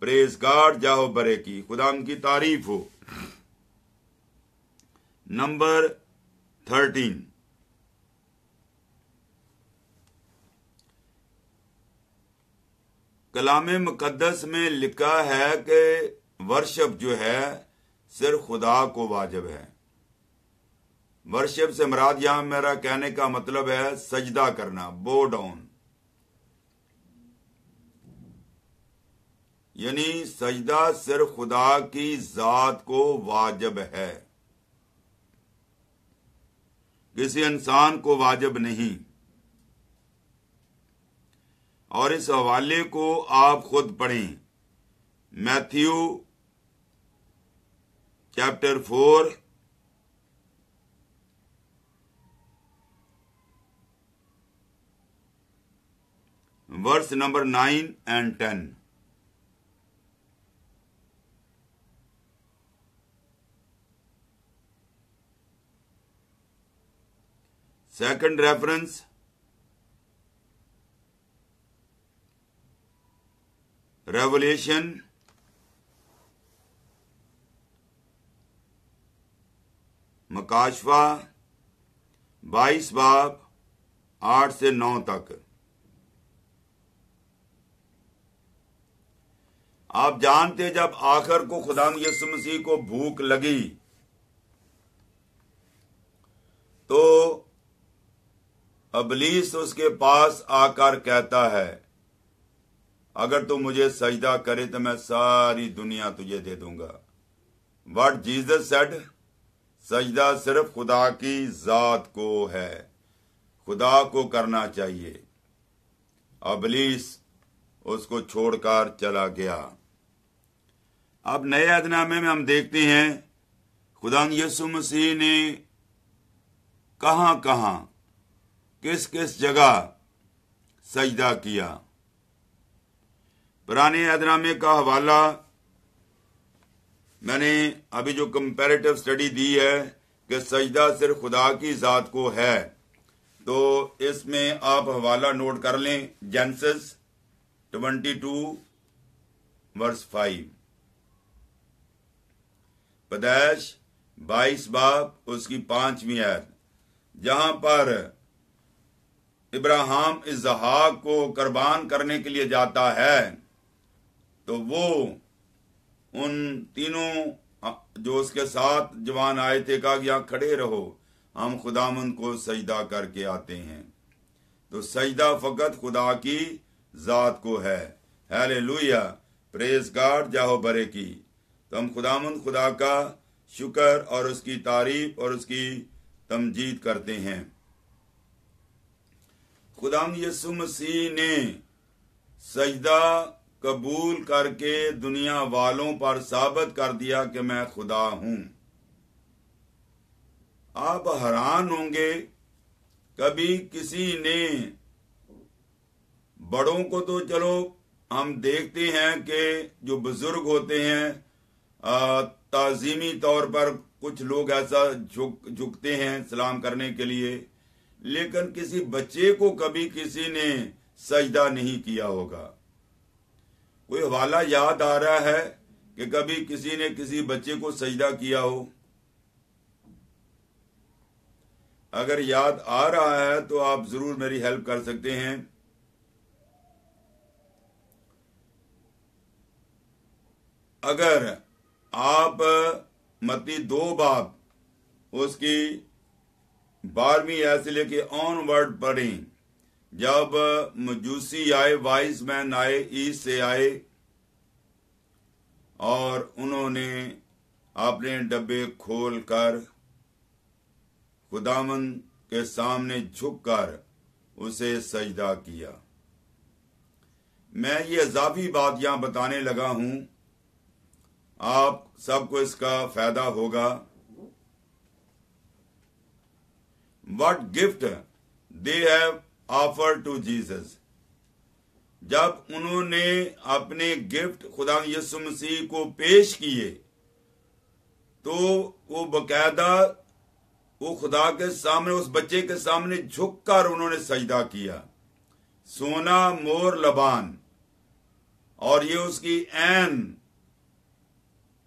प्रेस गार्ड जाहो बरे की खुदाम की तारीफ हो नंबर थर्टीन कलाम मुकदस में लिखा है कि वर्षअप जो है सिर्फ खुदा को वाजिब है वर्षअप से मराद यहां मेरा कहने का मतलब है सजदा करना बो डाउन यानी सजदा सिर्फ खुदा की जात को वाजब है किसी इंसान को वाजब नहीं और इस हवाले को आप खुद पढ़ें Matthew chapter four verse number nine and ten second reference revelation मकाशवा 22 बाब 8 से 9 तक आप जानते जब आखिर को खुदाम यसु मसीह को भूख लगी तो अबलीस उसके पास आकर कहता है अगर तू मुझे सजदा करे तो मैं सारी दुनिया तुझे दे दूंगा वट जीजस सेड सजदा सिर्फ खुदा की जात को है खुदा को करना चाहिए अबलीस उसको छोड़कर चला गया अब नए अदनामे में हम देखते हैं खुदा यसु मसीह ने कहा कहाँ किस किस जगह सजदा किया पुराने अदनामे का हवाला मैंने अभी जो कंपैरेटिव स्टडी दी है कि सजदा सिर्फ खुदा की जात को है तो इसमें आप हवाला नोट कर लें Genesis twenty two verse five पदैश बाईस बाप उसकी पांचवी आयत जहां पर इब्राहिम इजहाक को कुर्बान करने के लिए जाता है तो वो उन तीनों जो उसके साथ जवान आए थे कहा यहां खड़े रहो हम खुदाम को सजदा करके आते हैं तो सजदा फकत खुदा की जात को है हेले लुया प्रेस गार्ड जाहो बरे की तो हम खुदाम खुदा का शुक्र और उसकी तारीफ और उसकी तमजीद करते हैं खुदाम यसु मसीह ने सजदा कबूल करके दुनिया वालों पर साबित कर दिया कि मैं खुदा हूं आप हैरान होंगे कभी किसी ने बड़ों को तो चलो हम देखते हैं कि जो बुजुर्ग होते हैं ताजीमी तौर पर कुछ लोग ऐसा झुक जुक, झुकते हैं सलाम करने के लिए लेकिन किसी बच्चे को कभी किसी ने सजदा नहीं किया होगा कोई हवाला याद आ रहा है कि कभी किसी ने किसी बच्चे को सजदा किया हो अगर याद आ रहा है तो आप जरूर मेरी हेल्प कर सकते हैं अगर आप मती दो बाप उसकी बारहवीं आयत से लेके ऑनवर्ड पढ़ें जब मजूसी आए वाइस मैन आए ईस्ट से आए और उन्होंने अपने डब्बे खोल कर खुदामन के सामने झुककर उसे सजदा किया मैं ये अजाफी बात यहां बताने लगा हूं आप सबको इसका फायदा होगा what gift they have offer to Jesus जब उन्होंने अपने गिफ्ट खुदा यसु मसीह को पेश किए तो वो बकायदा वो खुदा के सामने उस बच्चे के सामने झुककर उन्होंने सजदा किया सोना मोर लबान और ये उसकी एन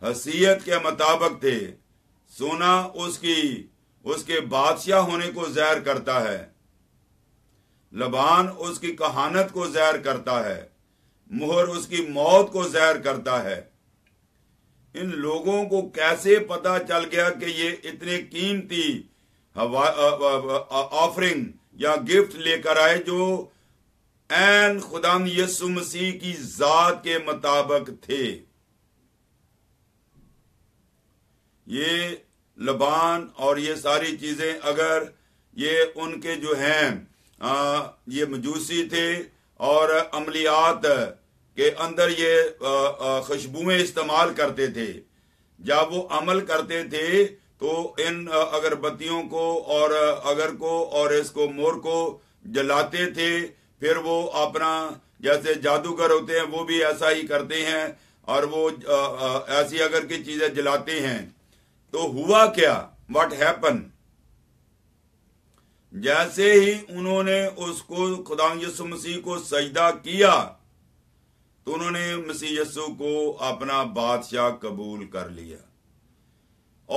हसीयत के मुताबिक थे सोना उसकी उसके बादशाह होने को जहर करता है लबान उसकी कहानत को जहर करता है मुहर उसकी मौत को जहर करता है इन लोगों को कैसे पता चल गया कि ये इतने कीमती ऑफरिंग या गिफ्ट लेकर आए जो एन खुदा यसु मसीह की जात के मुताबिक थे ये लबान और ये सारी चीजें अगर ये उनके जो हैं आ, ये मजूसी थे और अमलियात के अंदर ये खुशबुएं इस्तेमाल करते थे जब वो अमल करते थे तो इन अगरबत्तियों को और अगर को और इसको मोर को जलाते थे फिर वो अपना जैसे जादूगर होते हैं वो भी ऐसा ही करते हैं और वो ऐसी अगर की चीजें जलाते हैं तो हुआ क्या वट हैपन जैसे ही उन्होंने उसको खुदा यसु मसीह को सजदा किया तो उन्होंने मसीह यसु को अपना बादशाह कबूल कर लिया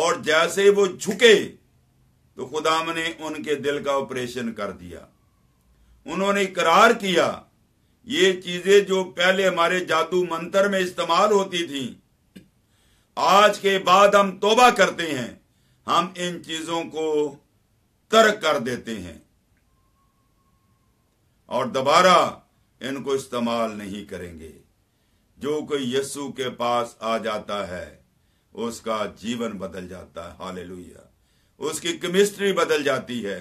और जैसे वो झुके तो खुदाम ने उनके दिल का ऑपरेशन कर दिया उन्होंने इकरार किया ये चीजें जो पहले हमारे जादू मंत्र में इस्तेमाल होती थी आज के बाद हम तोबा करते हैं हम इन चीजों को तर्क कर देते हैं और दोबारा इनको इस्तेमाल नहीं करेंगे जो कोई यस्सु के पास आ जाता है उसका जीवन बदल जाता है हाले उसकी केमिस्ट्री बदल जाती है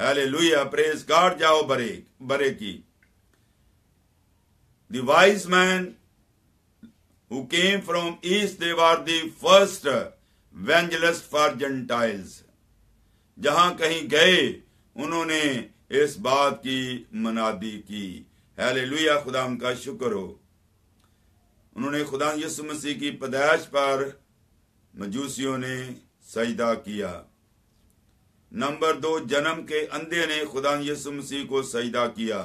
हाले लुहिया प्रेस गार्ड जाओ बरे बरे की this man who came from east, they were the first evangelist for Gentiles. जहां कहीं गए उन्होंने इस बात की मनादी की हैले लुया खुदा का शुक्र हो उन्होंने खुदा यसु मसीह की पैदाइश पर मजूसियों ने सजदा किया नंबर दो जन्म के अंधे ने खुदा यसु मसीह को सजदा किया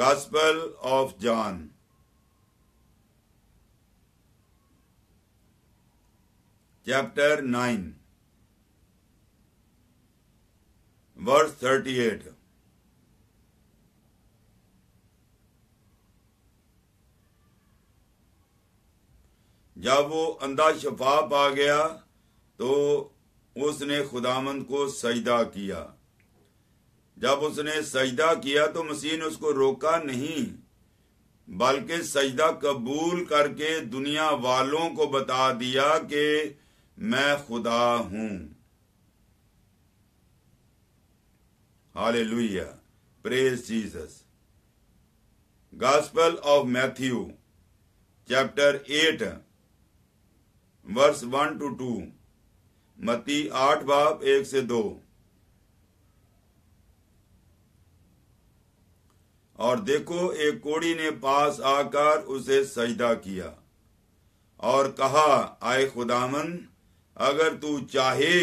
gospel of John chapter nine verse thirty eight जब वो अंधा शफा पा गया तो उसने खुदामंद को सजदा किया जब उसने सजदा किया तो मसीह ने उसको रोका नहीं बल्कि सजदा कबूल करके दुनिया वालों को बता दिया कि मैं खुदा हूं hallelujah praise Jesus gospel of Matthew chapter eight verse one to two मती आठ बाप एक से दो और देखो एक कोड़ी ने पास आकर उसे सजदा किया और कहा आए खुदामन अगर तू चाहे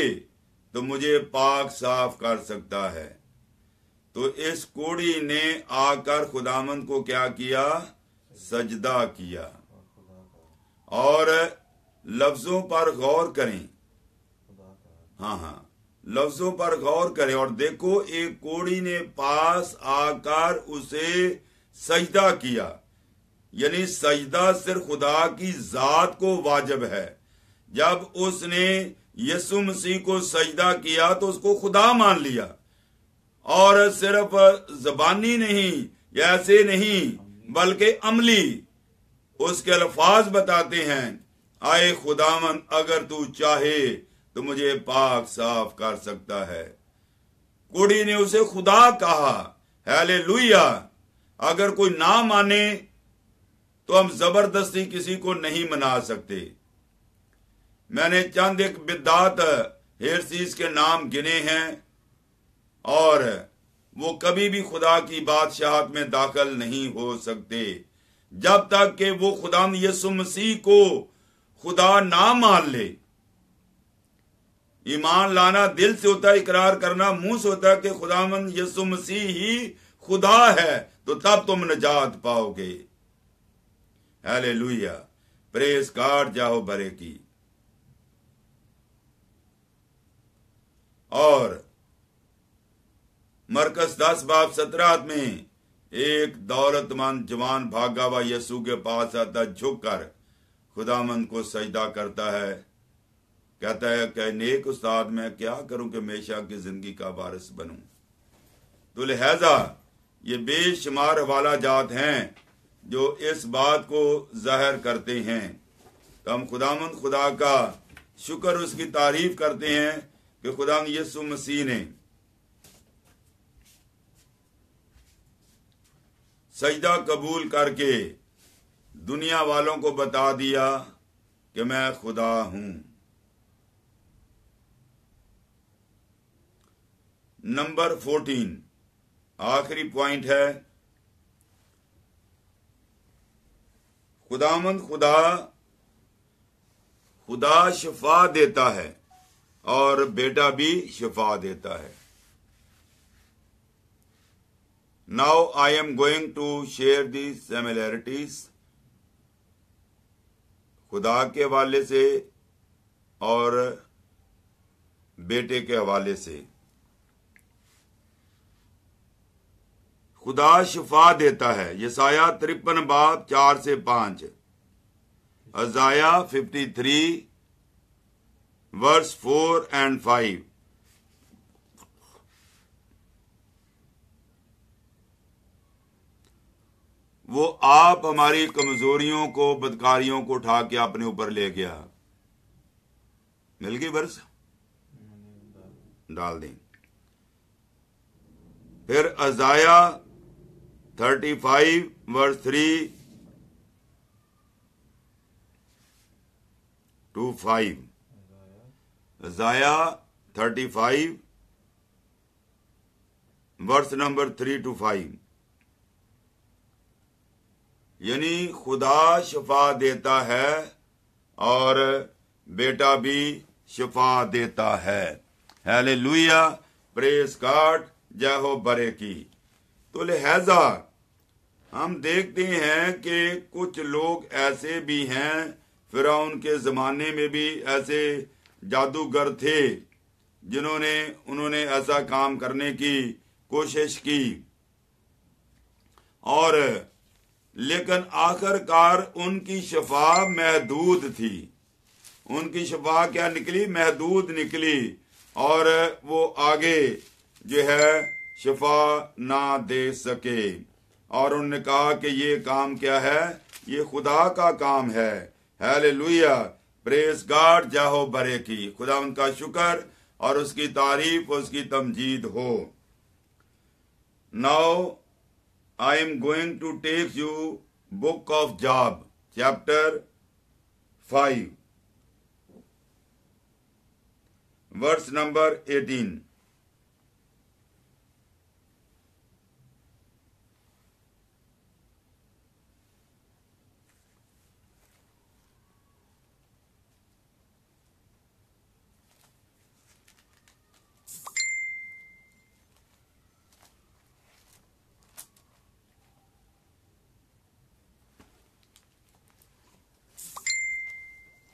तो मुझे पाक साफ कर सकता है तो इस कोड़ी ने आकर खुदामंद को क्या किया सजदा किया और लफ्जों पर गौर करें हाँ हाँ लफ्जों पर गौर करें और देखो एक कोड़ी ने पास आकर उसे सजदा किया यानी सजदा सिर्फ खुदा की जात को वाजिब है जब उसने यसु मसीह को सजदा किया तो उसको खुदा मान लिया और सिर्फ जबानी नहीं ऐसे नहीं बल्कि अमली उसके अल्फाज बताते हैं आए खुदामन अगर तू चाहे तो मुझे पाक साफ कर सकता है कुड़ी ने उसे खुदा कहा हैले लुया अगर कोई ना माने तो हम जबरदस्ती किसी को नहीं मना सकते मैंने चंद एक बिदात हेरसीज के नाम गिने हैं और वो कभी भी खुदा की बादशाहत में दाखिल नहीं हो सकते जब तक कि वो खुदा यसु मसीह को खुदा ना मान ले ईमान लाना दिल से होता है इकरार करना मुंह से होता है कि खुदामन यसु मसीह ही खुदा है तो तब तुम निजात पाओगे हेले लुहिया प्रेस कार्ड जाओ भरे की और मरकस दस बाप सत्रह में एक दौलतमंद जवान भागा हुआ यसु के पास आता झुक कर खुदामंद को सजदा करता है कहता है कह नेक उस्ताद मैं क्या करूं कि हमेशा की जिंदगी का वारिस बनू तो लिहाजा ये बेशुमार वाला जात हैं जो इस बात को जाहिर करते हैं तो हम खुदामंद खुदा का शुक्र उसकी तारीफ करते हैं कि खुदा यसु मसीह ने सजदा कबूल करके दुनिया वालों को बता दिया कि मैं खुदा हूं नंबर फोर्टीन आखिरी पॉइंट है खुदामंद खुदा खुदा शफा देता है और बेटा भी शिफा देता है now I am going to share the similarities खुदा के हवाले से और बेटे के हवाले से खुदा शिफा देता है यसाया तिरपन बाप चार से पांच Isaiah fifty three verse four and five वो आप हमारी कमजोरियों को बदकारियों को उठा के अपने ऊपर ले गया मिल गई वर्ष डाल दें फिर Isaiah thirty five verse three to five Isaiah thirty five verse number three to five यानी खुदा शफा देता है और बेटा भी शफा देता है हेले लुया प्रेस कार्ड जय हो बरे की तो लिहाजा हम देखते हैं कि कुछ लोग ऐसे भी हैं फिर उनके ज़माने में भी ऐसे जादूगर थे जिन्होंने उन्होंने ऐसा काम करने की कोशिश की और लेकिन आखिरकार उनकी शफा महदूद थी उनकी शफा क्या निकली महदूद निकली और वो आगे जो है शफा ना दे सके और उन्होंने कहा कि ये काम क्या है ये खुदा का काम है हैले प्रेस गार्ड जाहो बरे की खुदा उनका शुक्र और उसकी तारीफ उसकी तमजीद हो now I am going to take you book of Job chapter five verse number eighteen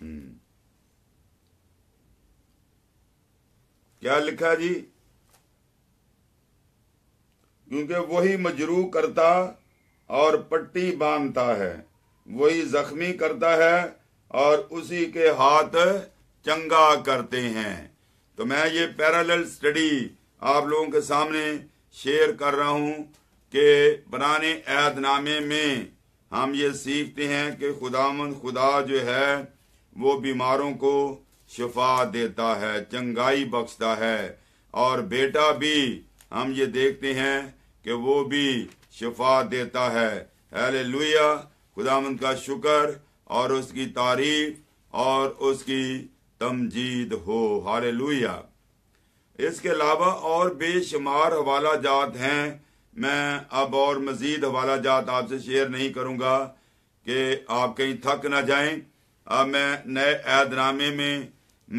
hmm. क्या लिखा जी क्योंकि वही मजरू करता और पट्टी बांधता है वही जख्मी करता है और उसी के हाथ चंगा करते हैं तो मैं ये पैरेलल स्टडी आप लोगों के सामने शेयर कर रहा हूं कि पुराने ऐदनामे में हम ये सीखते हैं कि खुदामंद खुदा जो है वो बीमारों को शफा देता है चंगाई बख्शता है और बेटा भी हम ये देखते हैं कि वो भी शफा देता है अरे लुया खुदामंद का शुक्र और उसकी तारीफ और उसकी तमजीद हो हरे लुया इसके अलावा और बेशुमार हवाला जात हैं मैं अब और मजीद हवाला जात आपसे शेयर नहीं करूंगा कि आप कहीं थक ना जाएं अब मैं नए ऐदनामे में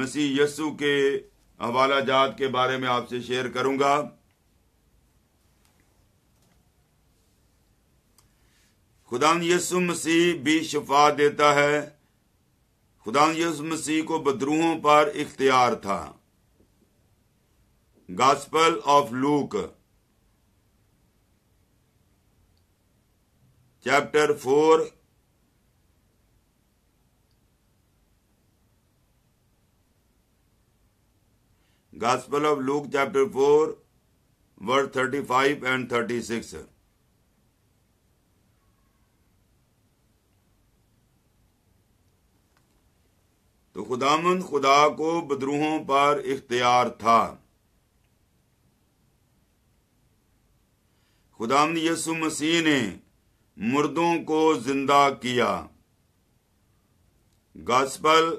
मसीह यसु के हवाला जात के बारे में आपसे शेयर करूंगा खुदा यसु मसीह भी शफा देता है खुदा यसु मसीह को बदरूहों पर इख्तियार था gospel of Luke chapter four Gospel of Luke chapter 4 verse 35 and 36. तो खुदामंद खुदा को बदरूहों पर इख्तियार था खुदामंद यसु मसीह ने मुर्दों को जिंदा किया गास्पल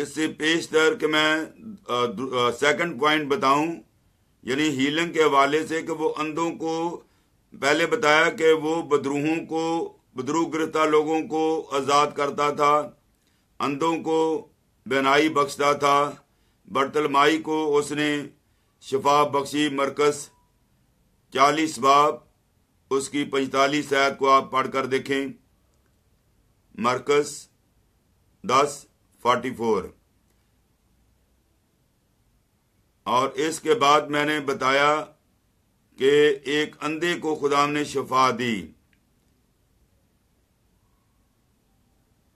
इससे पेश तर के मैं सेकंड पॉइंट बताऊं यानी हीलिंग के हवाले से कि वो अंधों को पहले बताया कि वो बदरूहों को बदरू गिरता लोगों को आज़ाद करता था अंधों को बनाई बख्शता था बरतलमाई को उसने शफा बख्शी मरकस चालीस बाब उसकी पैंतालीस आयत को आप पढ़ कर देखें मरकज दस फोर्टी फोर और इसके बाद मैंने बताया कि एक अंधे को खुदाम ने शफा दी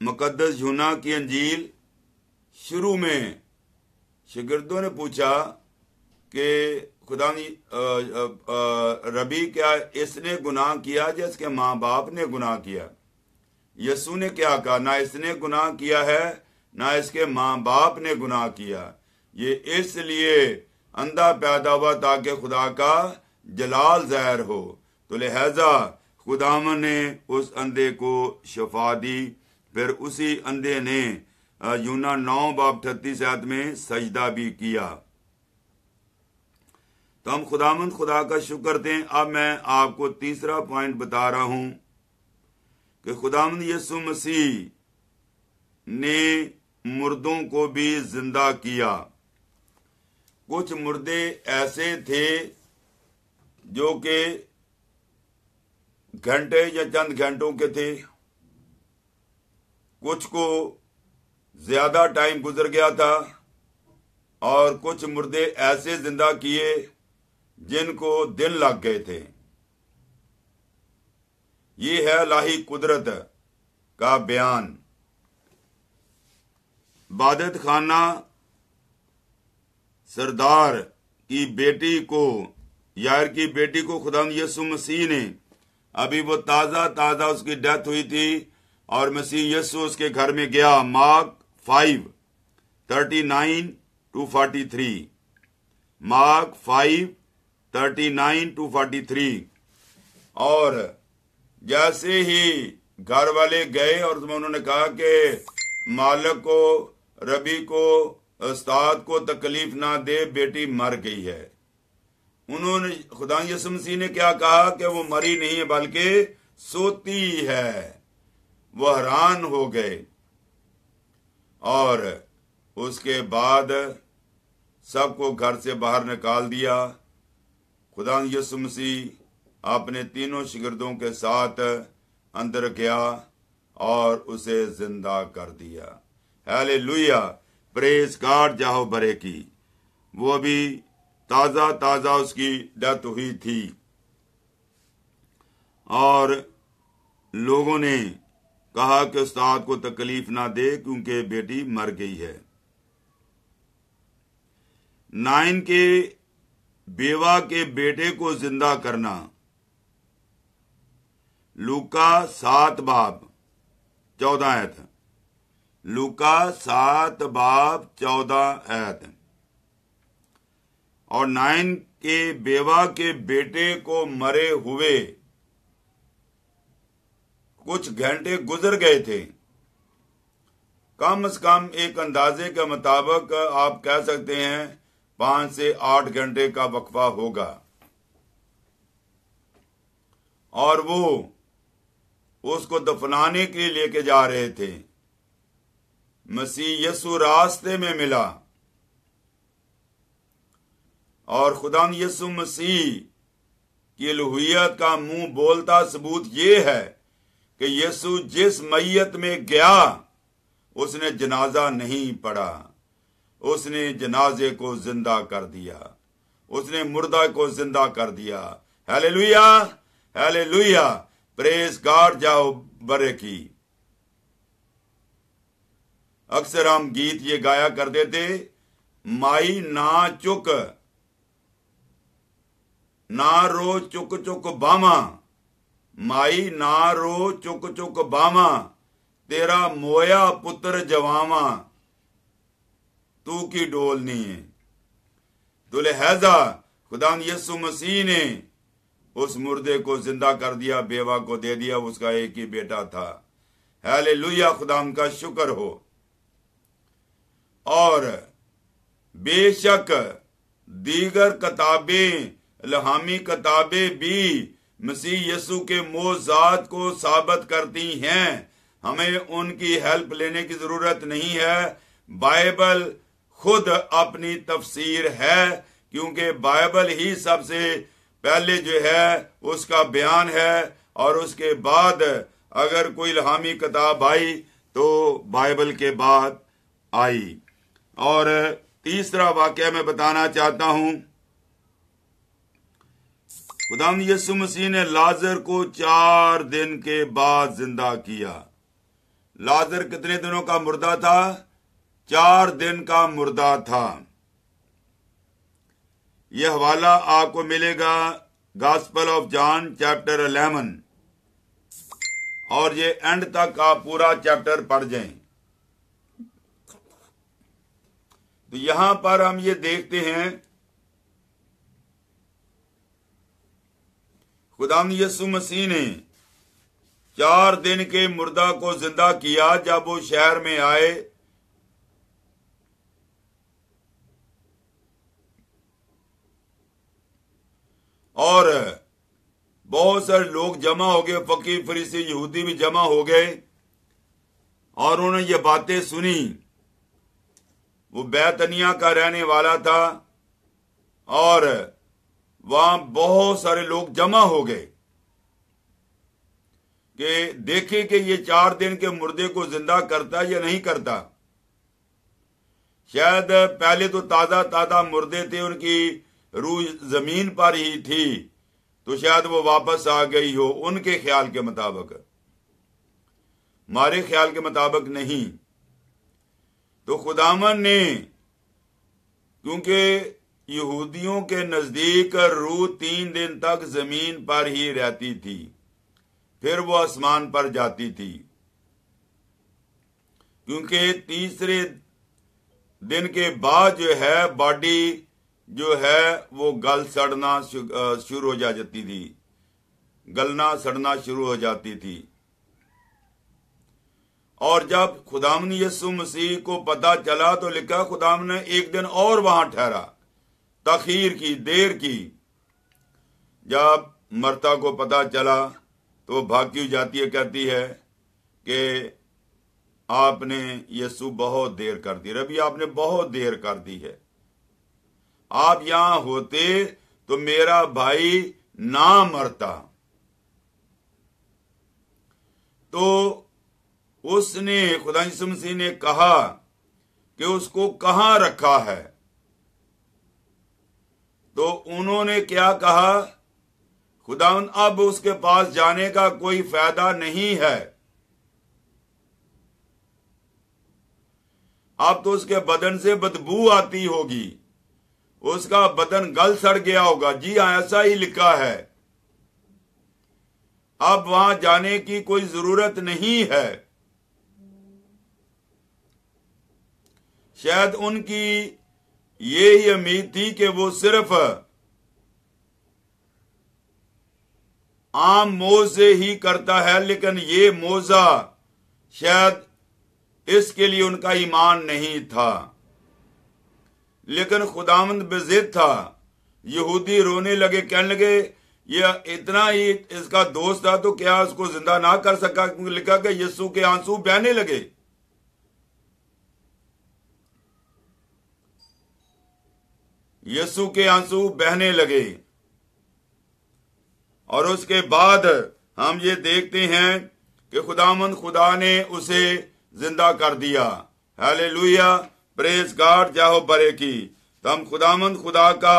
मुकदस झूना की अंजील शुरू में शिगिर्दों ने पूछा कि खुदा रबी क्या इसने गुनाह किया जिसके मां माँ बाप ने गुनाह किया यसु ने क्या कहा ना इसने गुनाह किया है ना इसके माँ बाप ने गुनाह किया ये इसलिए अंधा पैदा हुआ ताकि खुदा का जलाल जहर हो तो लिहाजा खुदाम ने उस अंधे को शफा दी फिर उसी अंधे ने यूना नौ बाप छत्तीस आयत में सजदा भी किया तो हम खुदामंद खुदा का शुक्र दें अब मैं आपको तीसरा पॉइंट बता रहा हूं कि खुदामंद यसु मसीह ने मुर्दों को भी जिंदा किया कुछ मुर्दे ऐसे थे जो कि घंटे या चंद घंटों के थे कुछ को ज्यादा टाइम गुजर गया था और कुछ मुर्दे ऐसे जिंदा किए जिनको दिन लग गए थे ये है लाही कुदरत का बयान बादत खाना सरदार की बेटी को यार की बेटी को खुदा यसु मसीह ने अभी वो ताज़ा ताज़ा उसकी डेथ हुई थी और मसीह यसु उसके घर में गया Mark five thirty nine to forty three Mark five thirty nine to forty three और जैसे ही घर वाले गए और उसमें उन्होंने कहा कि मालक को रबी को उस्ताद को तकलीफ ना दे बेटी मर गई है उन्होंने खुदा यसमसी ने क्या कहा कि वो मरी नहीं है बल्कि सोती है वो हैरान हो गए और उसके बाद सबको घर से बाहर निकाल दिया खुदा यसुमसी अपने तीनों शिगर्दों के साथ अंदर गया और उसे जिंदा कर दिया हालेलुया प्रेस गार्ड जाहो बरे की वो अभी ताजा ताजा उसकी डेथ हुई थी और लोगों ने कहा कि उस्ताद को तकलीफ ना दे क्योंकि बेटी मर गई है नाइन के बेवा के बेटे को जिंदा करना लूका सात बाब चौदह था लुका सात बाप चौदह ऐत और नाइन के बेवा के बेटे को मरे हुए कुछ घंटे गुजर गए थे कम से कम एक अंदाजे के मुताबिक आप कह सकते हैं पांच से आठ घंटे का वक्फा होगा और वो उसको दफनाने के लिए लेके जा रहे थे मसीह यसु रास्ते में मिला और खुदा यसु मसीह की लुहियत का मुंह बोलता सबूत ये है कि यसु जिस मैयत में गया उसने जनाजा नहीं पड़ा उसने जनाजे को जिंदा कर दिया उसने मुर्दा को जिंदा कर दिया हेले लुहिया हेले लुहिया प्रेस गाड़ जाओ बरे की अक्सर हम गीत ये गाया करते थे माई ना चुक ना रो चुक चुक बामा माई ना रो चुक चुक बामा तेरा मोया पुत्र जवामा तू की डोलनी है तो हैजा खुदा यसु मसीह ने उस मुर्दे को जिंदा कर दिया बेवा को दे दिया उसका एक ही बेटा था हेले लुया खुदाम का शुक्र हो और बेशक दीगर किताबें लहामी किताबें भी मसीह यसु के मोजात को साबित करती हैं हमें उनकी हेल्प लेने की जरूरत नहीं है बाइबल खुद अपनी तफसीर है क्योंकि बाइबल ही सबसे पहले जो है उसका बयान है और उसके बाद अगर कोई लहामी किताब आई तो बाइबल के बाद आई और तीसरा वाक्य मैं बताना चाहता हूं खुदा यसु मसीह ने लाजर को चार दिन के बाद जिंदा किया लाजर कितने दिनों का मुर्दा था चार दिन का मुर्दा था यह हवाला आपको मिलेगा गास्पल ऑफ जॉन चैप्टर 11 और ये एंड तक आप पूरा चैप्टर पढ़ जाएं तो यहां पर हम ये देखते हैं खुदाम यसु मसीह ने चार दिन के मुर्दा को जिंदा किया जब वो शहर में आए और बहुत सारे लोग जमा हो गए फकीर फरीसी यहूदी भी जमा हो गए और उन्होंने ये बातें सुनी वो बैतनिया का रहने वाला था और वहां बहुत सारे लोग जमा हो गए कि देखे कि ये चार दिन के मुर्दे को जिंदा करता या नहीं करता शायद पहले तो ताजा ताजा मुर्दे थे उनकी रूह जमीन पर ही थी तो शायद वो वापस आ गई हो उनके ख्याल के मुताबिक हमारे ख्याल के मुताबिक नहीं तो खुदामन ने क्योंकि यहूदियों के नजदीक रू तीन दिन तक जमीन पर ही रहती थी फिर वो आसमान पर जाती थी क्योंकि तीसरे दिन के बाद जो है बॉडी जो है वो गल सड़ना शुरू हो जाती थी गलना सड़ना शुरू हो जाती थी और जब खुदाम यसु मसीह को पता चला तो लिखा खुदाम ने एक दिन और वहां ठहरा तखीर की देर की जब मरता को पता चला तो वो भागी जाती है कहती है कि आपने यसु बहुत देर कर दी रवि आपने बहुत देर कर दी है आप यहां होते तो मेरा भाई ना मरता तो उसने खुदा मसीह ने कहा कि उसको कहा रखा है तो उन्होंने क्या कहा खुदा अब उसके पास जाने का कोई फायदा नहीं है अब तो उसके बदन से बदबू आती होगी उसका बदन गल सड़ गया होगा जी हाँ ऐसा ही लिखा है अब वहां जाने की कोई जरूरत नहीं है शायद उनकी ये ही उम्मीद थी कि वो सिर्फ आम मोजे ही करता है लेकिन ये मोजा शायद इसके लिए उनका ईमान नहीं था लेकिन खुदामंद बेजिद था यहूदी रोने लगे कहने लगे ये इतना ही इसका दोस्त था तो क्या उसको जिंदा ना कर सका लिखा कि यस्सु के आंसू बहने लगे यसु के आंसू बहने लगे और उसके बाद हम ये देखते हैं कि खुदामंद खुदा ने उसे जिंदा कर दिया हेले लुहिया प्रेस गार्ड जाहो बरे की तो हम खुदामंद खुदा का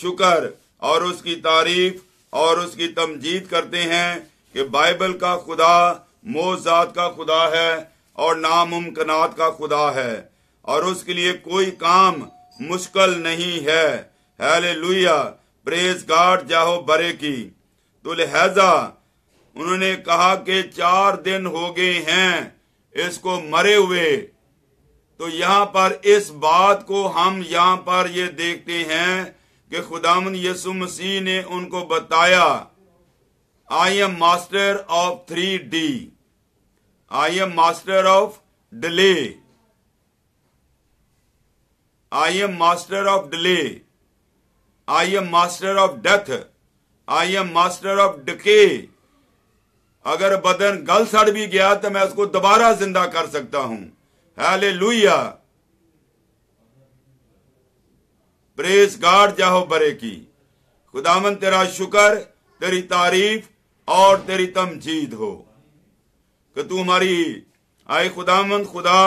शुक्र और उसकी तारीफ और उसकी तमजीद करते हैं कि बाइबल का खुदा मोजात का खुदा है और नामुमकनात का खुदा है और उसके लिए कोई काम मुश्किल नहीं है हैले लुया प्रेस गार्ड जाहो बरे की तो लिहाजा उन्होंने कहा कि चार दिन हो गए हैं इसको मरे हुए तो यहाँ पर इस बात को हम यहाँ पर ये देखते हैं कि खुदामन यसु मसीह ने उनको बताया I am master of three D I am master of delay I am master of delay I am master of death I am master of decay अगर बदन गल सड़ भी गया तो मैं उसको दोबारा जिंदा कर सकता हूं हैले लुया प्रेस गार्ड जाहो बरे की खुदामन तेरा शुक्र तेरी तारीफ और तेरी तमजीद हो कि तू हमारी आए खुदामन खुदा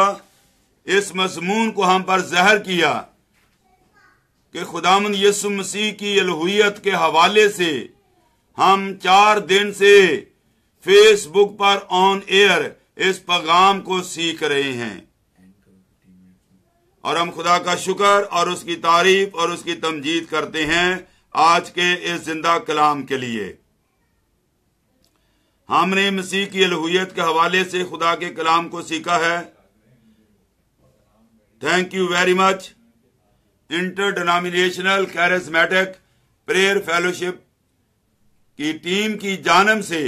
इस मजमून को हम पर जहर किया कि खुदामंद यसु मसीह की अलहुत के हवाले से हम चार दिन से फेसबुक पर ऑन एयर इस पैगाम को सीख रहे हैं और हम खुदा का शुक्र और उसकी तारीफ और उसकी तमजीद करते हैं आज के इस जिंदा कलाम के लिए हमने मसीह की अलहुत के हवाले से खुदा के कलाम को सीखा है thank you very much interdenominational charismatic prayer fellowship की टीम की जानम से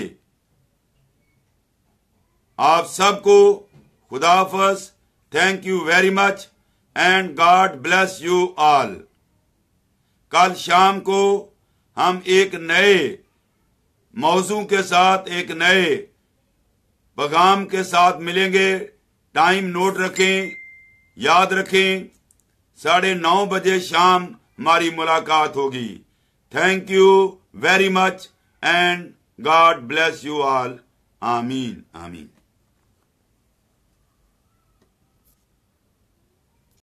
आप सबको खुदाफस thank you very much and God bless you all कल शाम को हम एक नए मौजू के साथ एक नए पैगाम के साथ मिलेंगे टाइम नोट रखें याद रखें साढ़े नौ बजे शाम हमारी मुलाकात होगी thank you very much and God bless you all आमीन आमीन